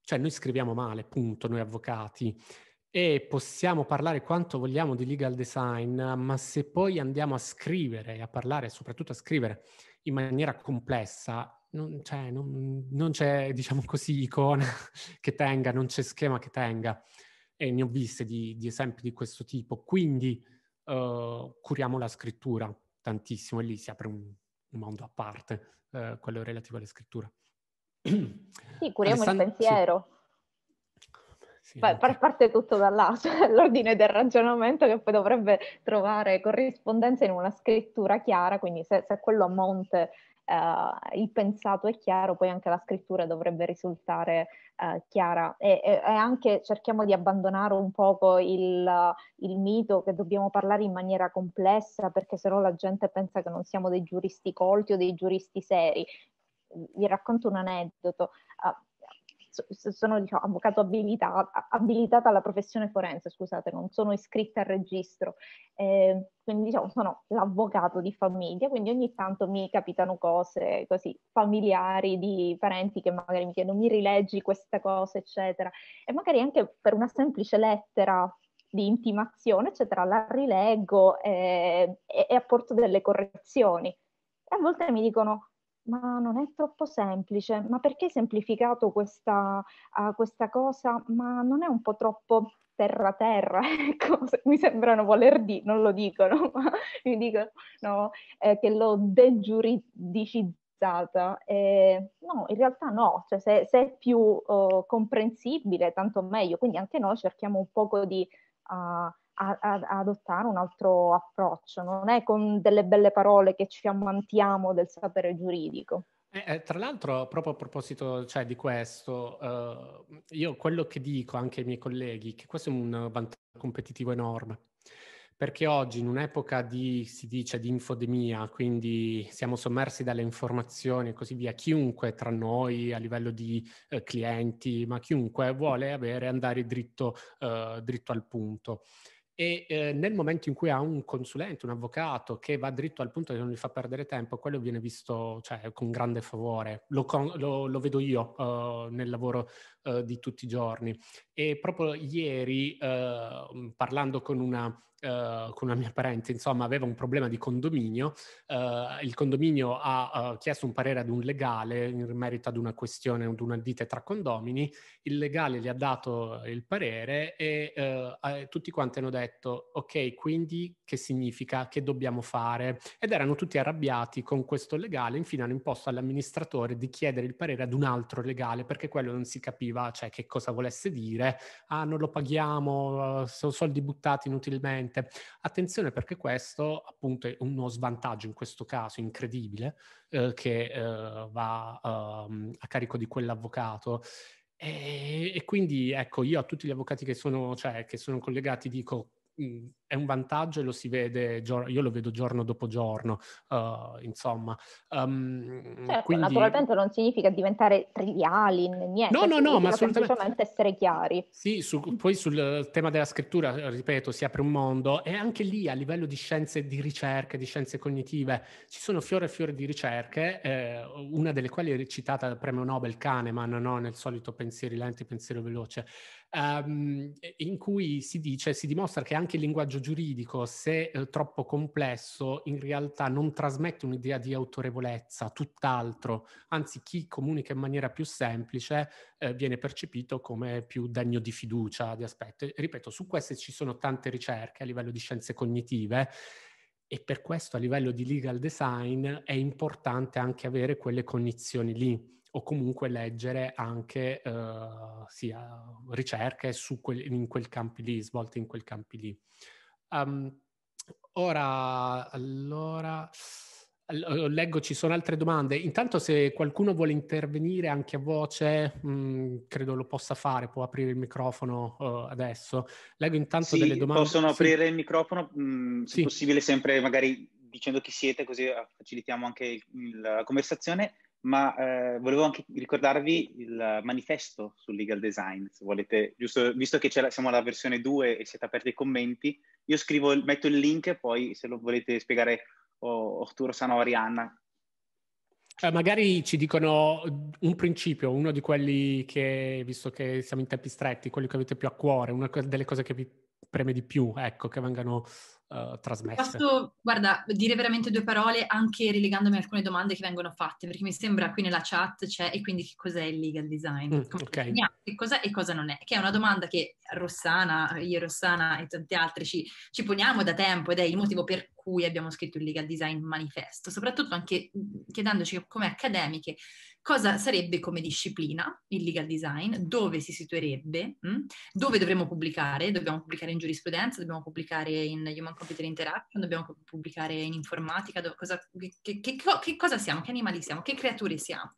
Cioè noi scriviamo male, punto, noi avvocati, e possiamo parlare quanto vogliamo di legal design, ma se poi andiamo a scrivere e a parlare, soprattutto a scrivere in maniera complessa, non c'è, cioè, non, non c'è diciamo così, icona [LAUGHS] che tenga, non c'è schema che tenga. E ne ho viste di, di esempi di questo tipo. Quindi uh, curiamo la scrittura tantissimo e lì si apre un un mondo a parte, eh, quello relativo alle scritture. [CLEARS THROAT] Sì, curiamo Alessandro... il pensiero. Sì. Sì, Beh, okay. Parte tutto da là, [LAUGHS] cioè, l'ordine del ragionamento che poi dovrebbe trovare corrispondenza in una scrittura chiara, quindi se, se quello a monte eh, il pensato è chiaro, poi anche la scrittura dovrebbe risultare eh, chiara e, e, anche cerchiamo di abbandonare un poco il, il, mito che dobbiamo parlare in maniera complessa perché sennò la gente pensa che non siamo dei giuristi colti o dei giuristi seri. Vi racconto un aneddoto. Uh, sono diciamo, avvocato abilitata, abilitata, alla professione forense, scusate, non sono iscritta al registro, eh, quindi diciamo sono l'avvocato di famiglia, quindi ogni tanto mi capitano cose così familiari di parenti che magari mi chiedono mi rileggi questa cosa, eccetera, e magari anche per una semplice lettera di intimazione, eccetera, la rileggo eh, e, e apporto delle correzioni. E a volte mi dicono, ma non è troppo semplice, ma perché hai semplificato questa, uh, questa cosa? Ma non è un po' troppo terra terra, [LAUGHS] ecco, mi sembrano voler dire, non lo dicono, [LAUGHS] ma mi dicono no, eh, che l'ho degiuridicizzata. Eh, no, in realtà no, cioè se, se è più uh, comprensibile, tanto meglio. Quindi anche noi cerchiamo un poco di... Uh, a, a, adottare un altro approccio, non è con delle belle parole che ci ammantiamo del sapere giuridico. Eh, eh tra l'altro, proprio a proposito cioè, di questo, eh, io quello che dico anche ai miei colleghi, è che questo è un vantaggio competitivo enorme, perché oggi in un'epoca di, si dice, di infodemia, quindi siamo sommersi dalle informazioni e così via, chiunque tra noi a livello di eh, clienti, ma chiunque vuole avere, andare dritto, eh, dritto al punto. E eh, nel momento in cui ha un consulente, un avvocato che va dritto al punto che non gli fa perdere tempo, quello viene visto cioè, con grande favore. Lo, con, lo, lo vedo io uh, nel lavoro eh, di tutti i giorni. E proprio ieri, eh, parlando con una, eh, con una, mia parente, insomma, aveva un problema di condominio, eh, il condominio ha eh, chiesto un parere ad un legale in merito ad una questione, ad una lite tra condomini, il legale gli ha dato il parere e tutti quanti hanno detto, ok, quindi che significa, che dobbiamo fare? Ed erano tutti arrabbiati con questo legale, infine hanno imposto all'amministratore di chiedere il parere ad un altro legale perché quello non si capiva deriva, cioè che cosa volesse dire, ah non lo paghiamo, eh, sono soldi buttati inutilmente. Attenzione perché questo appunto è uno svantaggio in questo caso incredibile eh, che eh, va eh, a carico di quell'avvocato. E, e, quindi ecco, io a tutti gli avvocati che sono, cioè, che sono collegati dico Mm, è un vantaggio e lo si vede, io lo vedo giorno dopo giorno, uh, insomma. Um, certo, quindi... naturalmente non significa diventare triviali, niente. No, no, no, ma assolutamente. Semplicemente essere chiari. Sì, su, poi sul tema della scrittura, eh, ripeto, si apre un mondo e anche lì a livello di scienze di ricerca, di scienze cognitive, ci sono fiore e fiore di ricerche, eh, una delle quali è citata dal premio Nobel Kahneman, no? nel solito pensieri lenti, pensiero veloce um, in cui si dice, si dimostra che anche il linguaggio giuridico, se eh, troppo complesso, in realtà non trasmette un'idea di autorevolezza, tutt'altro, anzi chi comunica in maniera più semplice eh, viene percepito come più degno di fiducia, di aspetto. ripeto, su queste ci sono tante ricerche a livello di scienze cognitive e per questo a livello di legal design è importante anche avere quelle cognizioni lì o comunque leggere anche uh, sia ricerche quel, in quel campi lì, svolte in quel campi lì. Um, ora, allora, leggo, ci sono altre domande. Intanto se qualcuno vuole intervenire anche a voce, mh, mm, credo lo possa fare, può aprire il microfono uh, adesso. Leggo intanto sì, delle domande. Possono aprire sì. il microfono, mh, mm, se sì. possibile sempre magari dicendo chi siete, così eh, facilitiamo anche il, la conversazione ma eh, volevo anche ricordarvi il manifesto sul legal design, se volete, giusto, visto che siamo alla versione 2 e siete aperti ai commenti, io scrivo, metto il link e poi se lo volete spiegare o Arturo Sano Arianna. Eh, magari ci dicono un principio, uno di quelli che, visto che siamo in tempi stretti, quelli che avete più a cuore, una delle cose che vi preme di più, ecco, che vengano uh, trasmesse. Posso, guarda, dire veramente due parole anche rilegandomi a alcune domande che vengono fatte, perché mi sembra qui nella chat c'è e quindi che cos'è il legal design? Mm, okay. Che cos'è e cosa non è? Che è una domanda che Rossana, io Rossana e tanti altri ci, ci poniamo da tempo ed è il motivo per cui abbiamo scritto il legal design manifesto, soprattutto anche mm, chiedendoci come accademiche cosa sarebbe come disciplina il legal design, dove si situerebbe, mh? Mm? dove dovremmo pubblicare, dobbiamo pubblicare in giurisprudenza, dobbiamo pubblicare in Human Computer Interaction, dobbiamo pubblicare in informatica, do- cosa, che, che, che, cosa siamo, che animali siamo, che creature siamo.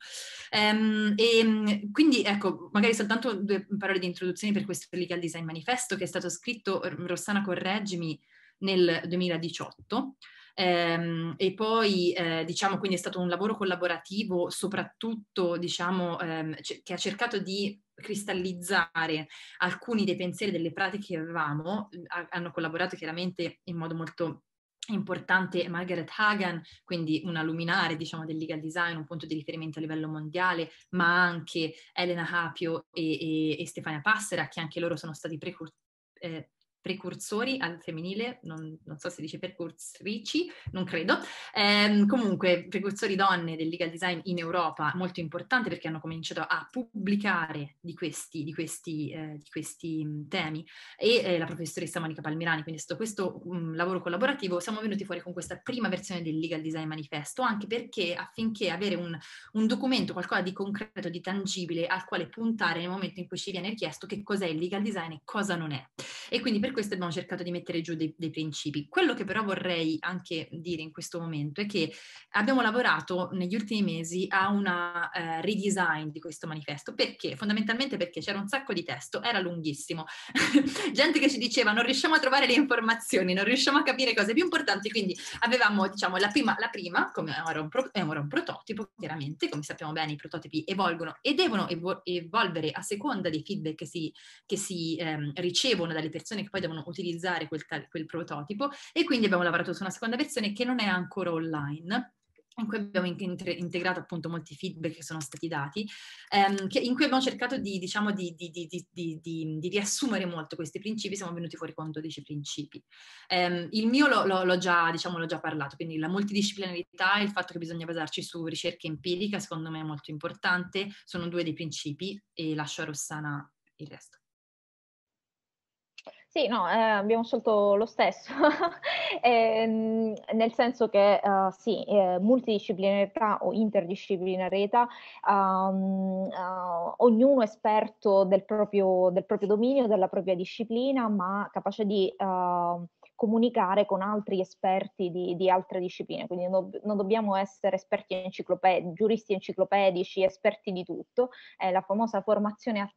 Um, e, mm, quindi ecco, magari soltanto due parole di introduzione per questo legal design manifesto che è stato scritto, Rossana correggimi, nel 2018 Ehm, e poi eh, diciamo quindi è stato un lavoro collaborativo soprattutto diciamo ehm, che ha cercato di cristallizzare alcuni dei pensieri delle pratiche che avevamo, mhmm, ha- hanno collaborato chiaramente in modo molto importante Margaret Hagan, quindi una luminare diciamo, del legal design, un punto di riferimento a livello mondiale, ma anche Elena Capio e, e, e Stefania Passera, che anche loro sono stati precursori eh, precursori al femminile, non, non so se dice precursrici, non credo, ehm, comunque precursori donne del legal design in Europa, molto importante perché hanno cominciato a pubblicare di questi, di questi, eh, di questi mm, temi e eh, la professoressa Monica Palmirani, quindi sto, questo um, lavoro collaborativo, siamo venuti fuori con questa prima versione del legal design manifesto, anche perché affinché avere un, un documento, qualcosa di concreto, di tangibile, al quale puntare nel momento in cui ci viene chiesto che cos'è il legal design e cosa non è. E quindi per questo abbiamo cercato di mettere giù dei, dei, principi. Quello che però vorrei anche dire in questo momento è che abbiamo lavorato negli ultimi mesi a una eh, redesign di questo manifesto. Perché? Fondamentalmente perché c'era un sacco di testo, era lunghissimo. [LAUGHS] Gente che ci diceva non riusciamo a trovare le informazioni, non riusciamo a capire cose più importanti, quindi avevamo diciamo la prima, la prima come era un, pro, era un prototipo, chiaramente, come sappiamo bene i prototipi evolvono e devono evol- evolvere a seconda dei feedback che si, che si ehm, ricevono dalle persone che poi devono utilizzare quel, quel prototipo e quindi abbiamo lavorato su una seconda versione che non è ancora online in cui abbiamo integrato appunto molti feedback che sono stati dati, ehm, che, in cui abbiamo cercato di, diciamo, di, di, di, riassumere molto questi principi, siamo venuti fuori con 12 principi. Ehm, il mio lo, lo, l'ho, già, diciamo, l'ho, già, parlato, quindi la multidisciplinarità e il fatto che bisogna basarci su ricerca empirica, secondo me è molto importante, sono due dei principi e lascio a Rossana il resto. Sì, no, eh, abbiamo scelto lo stesso, [LAUGHS] ehm, nel senso che eh, sì, eh, multidisciplinarietà o interdisciplinarietà, um, uh, ognuno esperto del proprio, del proprio, dominio, della propria disciplina, ma capace di uh, comunicare con altri esperti di, di altre discipline, quindi non, non, dobbiamo essere esperti enciclopedici, giuristi enciclopedici, esperti di tutto, è la famosa formazione a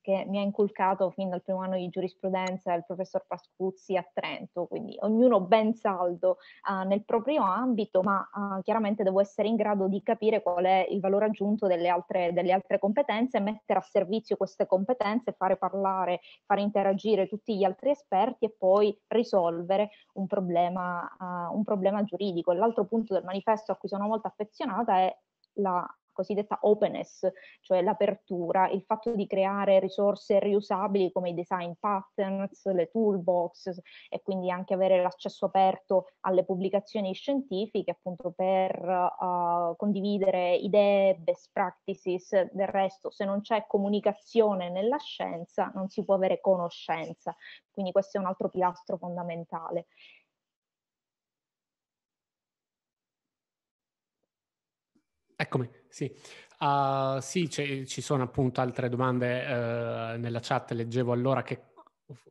che mi ha inculcato fin dal primo anno di giurisprudenza il professor Pascuzzi a Trento, quindi ognuno ben saldo uh, nel proprio ambito, ma uh, chiaramente devo essere in grado di capire qual è il valore aggiunto delle altre, delle altre competenze, mettere a servizio queste competenze, fare parlare, fare interagire tutti gli altri esperti e poi risolvere un problema, uh, un problema giuridico. L'altro punto del manifesto a cui sono molto affezionata è la cosiddetta openness, cioè l'apertura, il fatto di creare risorse riusabili come i design patterns, le toolbox e quindi anche avere l'accesso aperto alle pubblicazioni scientifiche appunto per uh, condividere idee, best practices, del resto se non c'è comunicazione nella scienza non si può avere conoscenza, quindi questo è un altro pilastro fondamentale. Eccomi. Sì, uh, sì c- ci sono appunto altre domande uh, nella chat, leggevo allora che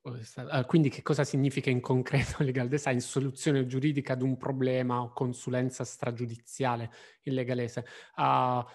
uh, quindi che cosa significa in concreto [LAUGHS] legal design? Soluzione giuridica ad un problema o consulenza stragiudiziale in legalese? Ah,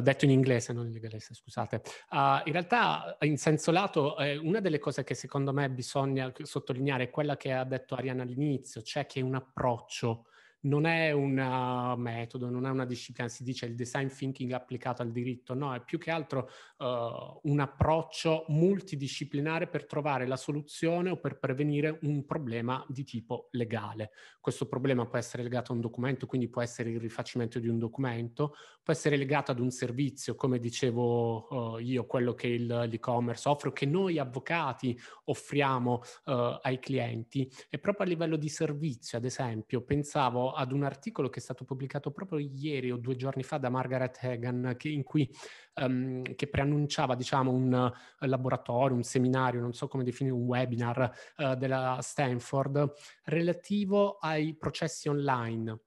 detto in inglese, non in legalese, scusate. Uh, in realtà, in senso lato, eh, una delle cose che secondo me bisogna sottolineare è quella che ha detto Ariana all'inizio, cioè che un approccio non è un uh, metodo, non è una disciplina, si dice il design thinking applicato al diritto, no, è più che altro uh, un approccio multidisciplinare per trovare la soluzione o per prevenire un problema di tipo legale. Questo problema può essere legato a un documento, quindi può essere il rifacimento di un documento, può essere legato ad un servizio, come dicevo uh, io, quello che il, l'e-commerce offre, che noi avvocati offriamo uh, ai clienti. E proprio a livello di servizio, ad esempio, pensavo ad un articolo che è stato pubblicato proprio ieri o due giorni fa da Margaret Hagan, che, in cui, um, che preannunciava diciamo, un eh, laboratorio, un seminario, non so come definire, un webinar uh, della Stanford relativo ai processi online.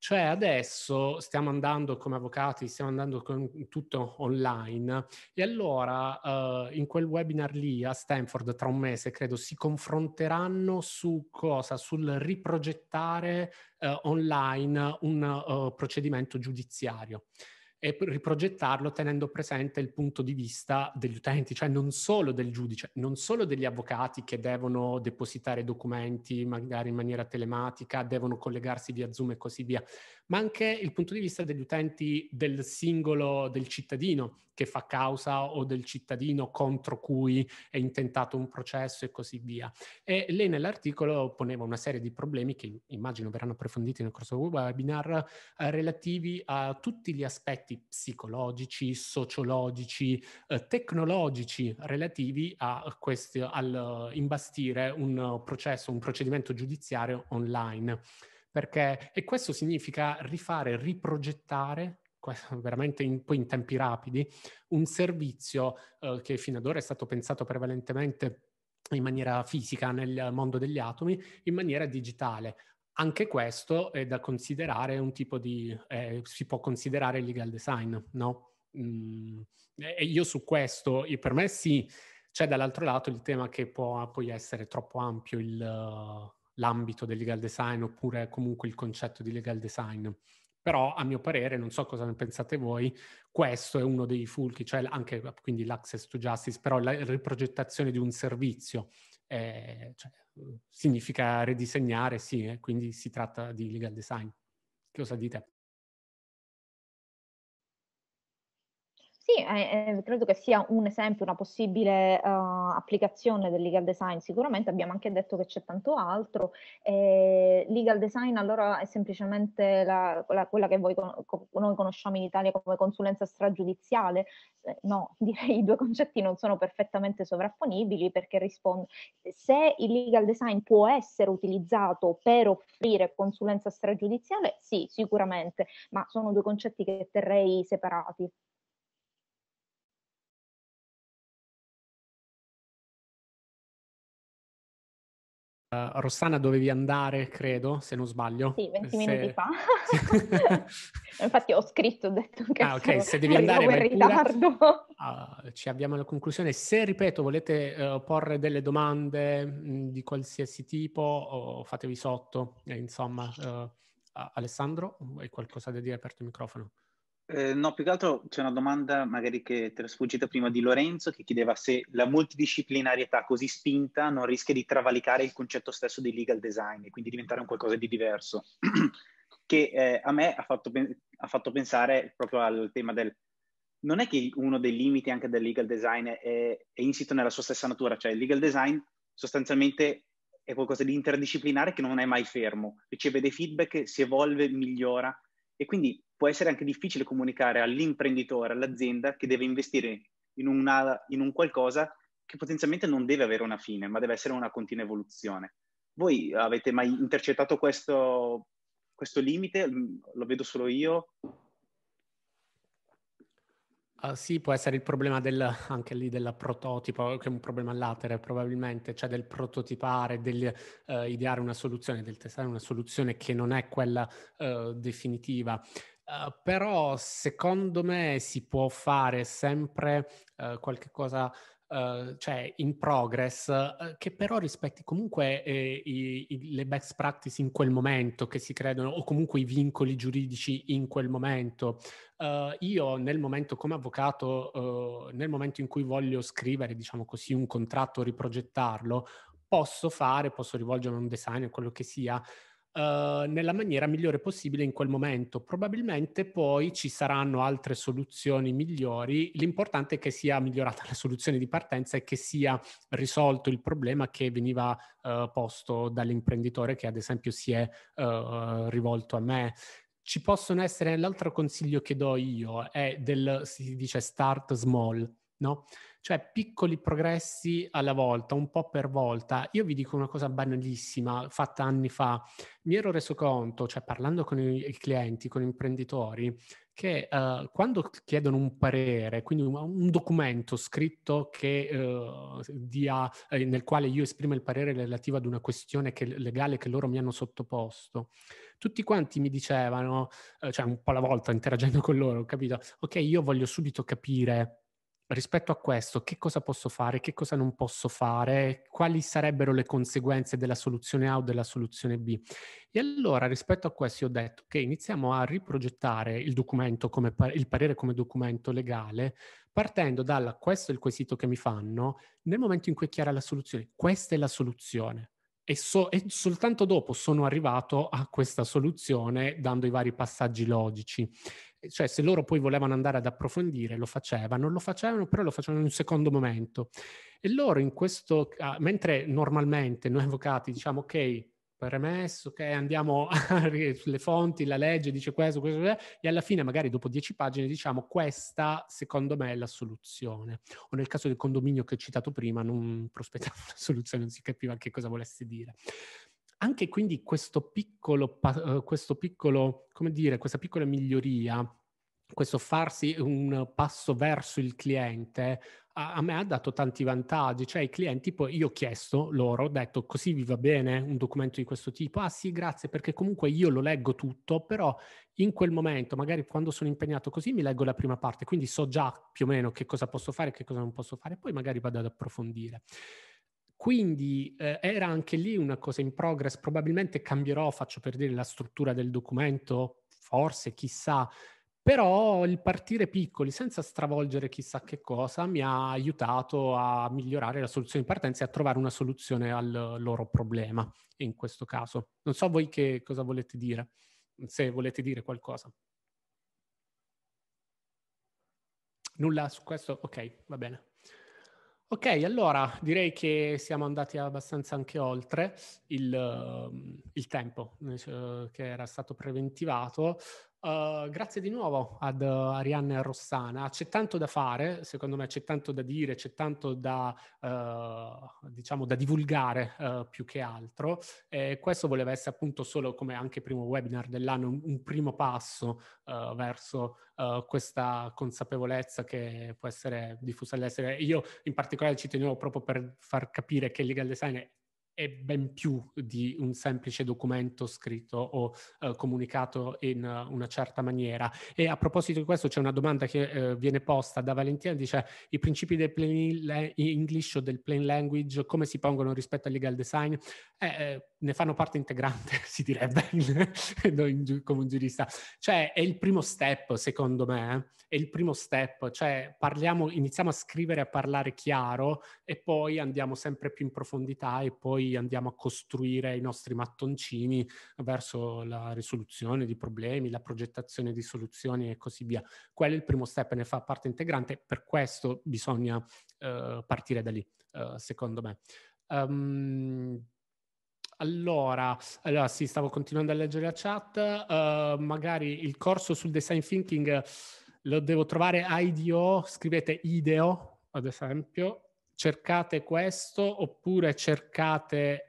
Cioè adesso stiamo andando come avvocati, stiamo andando con tutto online e allora eh, in quel webinar lì a Stanford tra un mese credo si confronteranno su cosa? Sul riprogettare eh, online un uh, procedimento giudiziario e riprogettarlo tenendo presente il punto di vista degli utenti, cioè non solo del giudice, non solo degli avvocati che devono depositare documenti magari in maniera telematica, devono collegarsi via Zoom e così via, ma anche il punto di vista degli utenti del singolo, del cittadino che fa causa o del cittadino contro cui è intentato un processo e così via. E lei nell'articolo poneva una serie di problemi che immagino verranno approfonditi nel corso del webinar eh, relativi a tutti gli aspetti psicologici, sociologici, eh, tecnologici relativi a questi, al eh, imbastire un processo, un procedimento giudiziario online. Perché, e questo significa rifare, riprogettare [LAUGHS] veramente in, poi in tempi rapidi, un servizio eh, che fino ad ora è stato pensato prevalentemente in maniera fisica nel mondo degli atomi, in maniera digitale. Anche questo è da considerare un tipo di, eh, si può considerare legal design, no? Mm, e io su questo, per me sì, c'è dall'altro lato il tema che può poi essere troppo ampio il, l'ambito del legal design oppure comunque il concetto di legal design. Però a mio parere, non so cosa ne pensate voi, questo è uno dei fulchi, cioè anche quindi l'access to justice, però la riprogettazione di un servizio eh, cioè, significa ridisegnare, sì, eh, quindi si tratta di legal design. Che cosa dite? Sì, eh, eh, credo che sia un esempio, una possibile uh, applicazione del legal design. Sicuramente abbiamo anche detto che c'è tanto altro. Eh, legal design allora è semplicemente la, la, quella che voi, co noi conosciamo in Italia come consulenza stragiudiziale. Eh, no, [LAUGHS] direi i due concetti non sono perfettamente sovrapponibili perché rispondo. se il legal design può essere utilizzato per offrire consulenza stragiudiziale, sì, sicuramente, ma sono due concetti che terrei separati. Uh, Rossana dovevi andare, credo, se non sbaglio. Sì, 20 se... minuti fa. [LAUGHS] [LAUGHS] Infatti ho scritto, ho detto che ah, okay. se devi andare in ritardo. uh, ci abbiamo alla conclusione. Se, ripeto, volete uh, porre delle domande mh, mm, di qualsiasi tipo, fatevi sotto. E, eh, insomma, Alessandro, hai qualcosa da dire Aperto il microfono? Eh, no, più che altro c'è una domanda magari che ti era sfuggita prima di Lorenzo che chiedeva se la multidisciplinarietà così spinta non rischia di travalicare il concetto stesso di legal design e quindi diventare un qualcosa di diverso, [CLEARS THROAT] che eh, a me ha fatto, ha fatto pensare proprio al tema del non è che uno dei limiti anche del legal design è, è, insito nella sua stessa natura, cioè il legal design sostanzialmente è qualcosa di interdisciplinare che non è mai fermo, riceve dei feedback, si evolve, migliora e quindi può essere anche difficile comunicare all'imprenditore, all'azienda che deve investire in, una, in un qualcosa che potenzialmente non deve avere una fine, ma deve essere una continua evoluzione. Voi avete mai intercettato questo, questo limite? Lo vedo solo io? Uh, sì, può essere il problema del, anche lì del prototipo, che è un problema latere probabilmente, cioè del prototipare, del uh, ideare una soluzione, del testare una soluzione che non è quella uh, definitiva. Uhm, però secondo me si può fare sempre uh, qualche cosa Uh, cioè in progress, uh, che però rispetti comunque eh, i, i, le best practice in quel momento che si credono o comunque i vincoli giuridici in quel momento. Uh, io nel momento come avvocato, uhm, nel momento in cui voglio scrivere, diciamo così, un contratto, riprogettarlo, posso fare, posso rivolgermi a un designer, quello che sia, eh, nella maniera migliore possibile in quel momento. Probabilmente poi ci saranno altre soluzioni migliori. L'importante è che sia migliorata [LAUGHS] la soluzione di partenza e che sia risolto il problema che veniva eh, posto dall'imprenditore che ad esempio si è eh, rivolto a me ci possono essere, l'altro consiglio che do io è del, si dice start small, no? cioè piccoli progressi alla volta, un po' per volta. Io vi dico una cosa banalissima, fatta anni fa, mi ero reso conto, cioè parlando con i, clienti, con gli imprenditori, che uh, quando chiedono un parere, quindi un, un documento scritto che, uh, dia, eh, nel quale io esprimo il parere relativo ad una questione che, legale che loro mi hanno sottoposto, tutti quanti mi dicevano, uh, cioè un po' alla volta interagendo [LAUGHS] con loro, ho capito? Ok, io voglio subito capire rispetto a questo, che cosa posso fare, che cosa non posso fare, quali sarebbero le conseguenze della soluzione A o della soluzione B. E allora rispetto a questo ho detto che iniziamo a riprogettare il documento come par- il parere come documento legale partendo dal questo è il quesito che mi fanno, nel momento in cui è chiara la soluzione, questa è la soluzione. E, so- e soltanto dopo sono arrivato a questa soluzione dando i vari passaggi logici cioè se loro poi volevano andare ad approfondire lo facevano, lo facevano però lo facevano in un secondo momento e loro in questo, mentre normalmente noi avvocati diciamo ok premesso che andiamo [LAUGHS] sulle fonti, la legge dice questo, questo, questo, e alla fine magari dopo dieci pagine diciamo questa secondo me è la soluzione. O nel caso del condominio che ho citato prima non prospettavo [LAUGHS] una soluzione, non si capiva che cosa volesse dire. Anche quindi questo piccolo, eh, questo piccolo come dire, questa piccola miglioria, questo farsi un passo verso il cliente, a, me ha dato tanti vantaggi, cioè i clienti poi io ho chiesto loro, ho detto così vi va bene un documento di questo tipo? Ah sì, grazie, perché comunque io lo leggo tutto, però in quel momento, magari quando sono impegnato così, mi leggo la prima parte, quindi so già più o meno che cosa posso fare e che cosa non posso fare, poi magari vado ad approfondire. Quindi eh, era anche lì una cosa in progress, probabilmente cambierò, faccio per dire, la struttura del documento, forse, chissà, però il partire piccoli senza stravolgere chissà che cosa mi ha aiutato a migliorare la soluzione di partenza e a trovare una soluzione al loro problema in questo caso. Non so voi che cosa volete dire, se volete dire qualcosa. Nulla su questo? Ok, va bene. Ok, allora direi che siamo andati abbastanza anche oltre il, ehm, il tempo eh, che era stato preventivato. Uh, grazie di nuovo ad uh, Arianna e a Rossana. C'è tanto da fare, secondo me c'è tanto da dire, c'è tanto da, uh, diciamo, da divulgare eh, più che altro. E questo voleva essere appunto solo come anche primo webinar dell'anno, un, un primo passo verso questa consapevolezza che può essere diffusa all'essere. Io in particolare ci tenevo proprio per far capire che il legal design è è ben più di un semplice documento scritto o eh, comunicato in uh, una certa maniera. E a proposito di questo c'è una domanda che eh, viene posta da Valentina, dice i principi del plain English o del plain language come si pongono rispetto al legal design? Eh, eh ne fanno parte integrante, [LAUGHS] si direbbe, [LAUGHS] come un giurista. Cioè è il primo step, secondo me, è il primo step, cioè parliamo, iniziamo a scrivere, a parlare chiaro e poi andiamo sempre più in profondità e poi andiamo a costruire i nostri mattoncini verso la risoluzione di problemi, la progettazione di soluzioni e così via. Quello è il primo step, ne fa parte integrante, per questo bisogna uh, partire da lì, uh, secondo me. Um, allora, allora, sì, stavo continuando a leggere la chat, uh, magari il corso sul design thinking lo devo trovare a IDO, scrivete IDEO ad esempio, cercate questo oppure cercate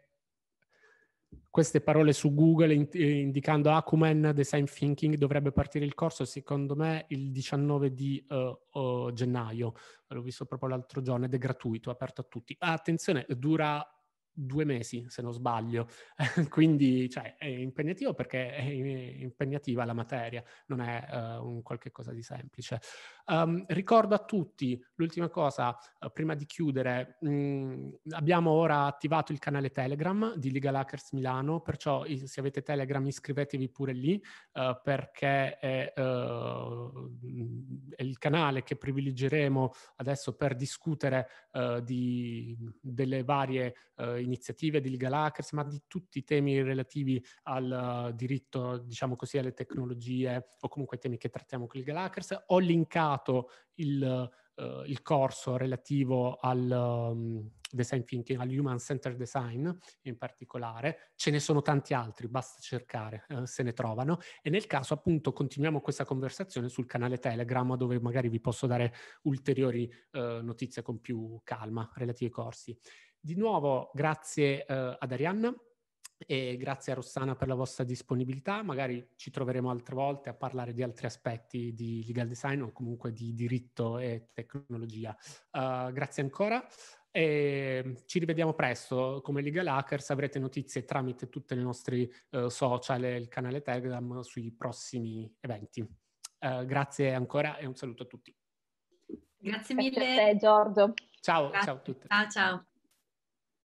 queste parole su Google in, eh, indicando Acumen Design Thinking dovrebbe partire il corso secondo me il 19 di uh, uh, gennaio l'ho visto proprio l'altro giorno ed è gratuito, aperto a tutti attenzione, dura due mesi, se non sbaglio. [LAUGHS] Quindi cioè, è impegnativo perché è impegnativa la materia, non è uh, un qualche cosa di semplice. Um, ricordo a tutti, l'ultima cosa, uh, prima di chiudere, mh, mm, abbiamo ora attivato il canale Telegram di Legal Hackers Milano, perciò se avete Telegram iscrivetevi pure lì uh, perché è, mm, è, il canale che privilegeremo adesso per discutere di, delle varie uh, iniziative di legal hackers, ma di tutti i temi relativi al eh, diritto, diciamo così, alle tecnologie o comunque ai temi che trattiamo con legal hackers. Ho linkato il, uh, il corso relativo al um, design thinking, al human centered design in particolare. Ce ne sono tanti altri, basta cercare uh, se ne trovano. E nel caso appunto continuiamo questa conversazione sul canale Telegram dove magari vi posso dare ulteriori uh, notizie con più calma relativi ai corsi. Di nuovo grazie eh, ad Arianna e grazie a Rossana per la vostra disponibilità. Magari ci troveremo altre volte a parlare di altri aspetti di legal design o comunque di diritto e tecnologia. Uh, grazie ancora e ci rivediamo presto. Come Legal Hackers avrete notizie tramite tutti i nostri uh, eh, social e il canale Telegram sui prossimi eventi. Uh, grazie ancora e un saluto a tutti. Grazie mille. Grazie a te, Giorgio. Ciao, ciao a tutti. Ciao, ciao.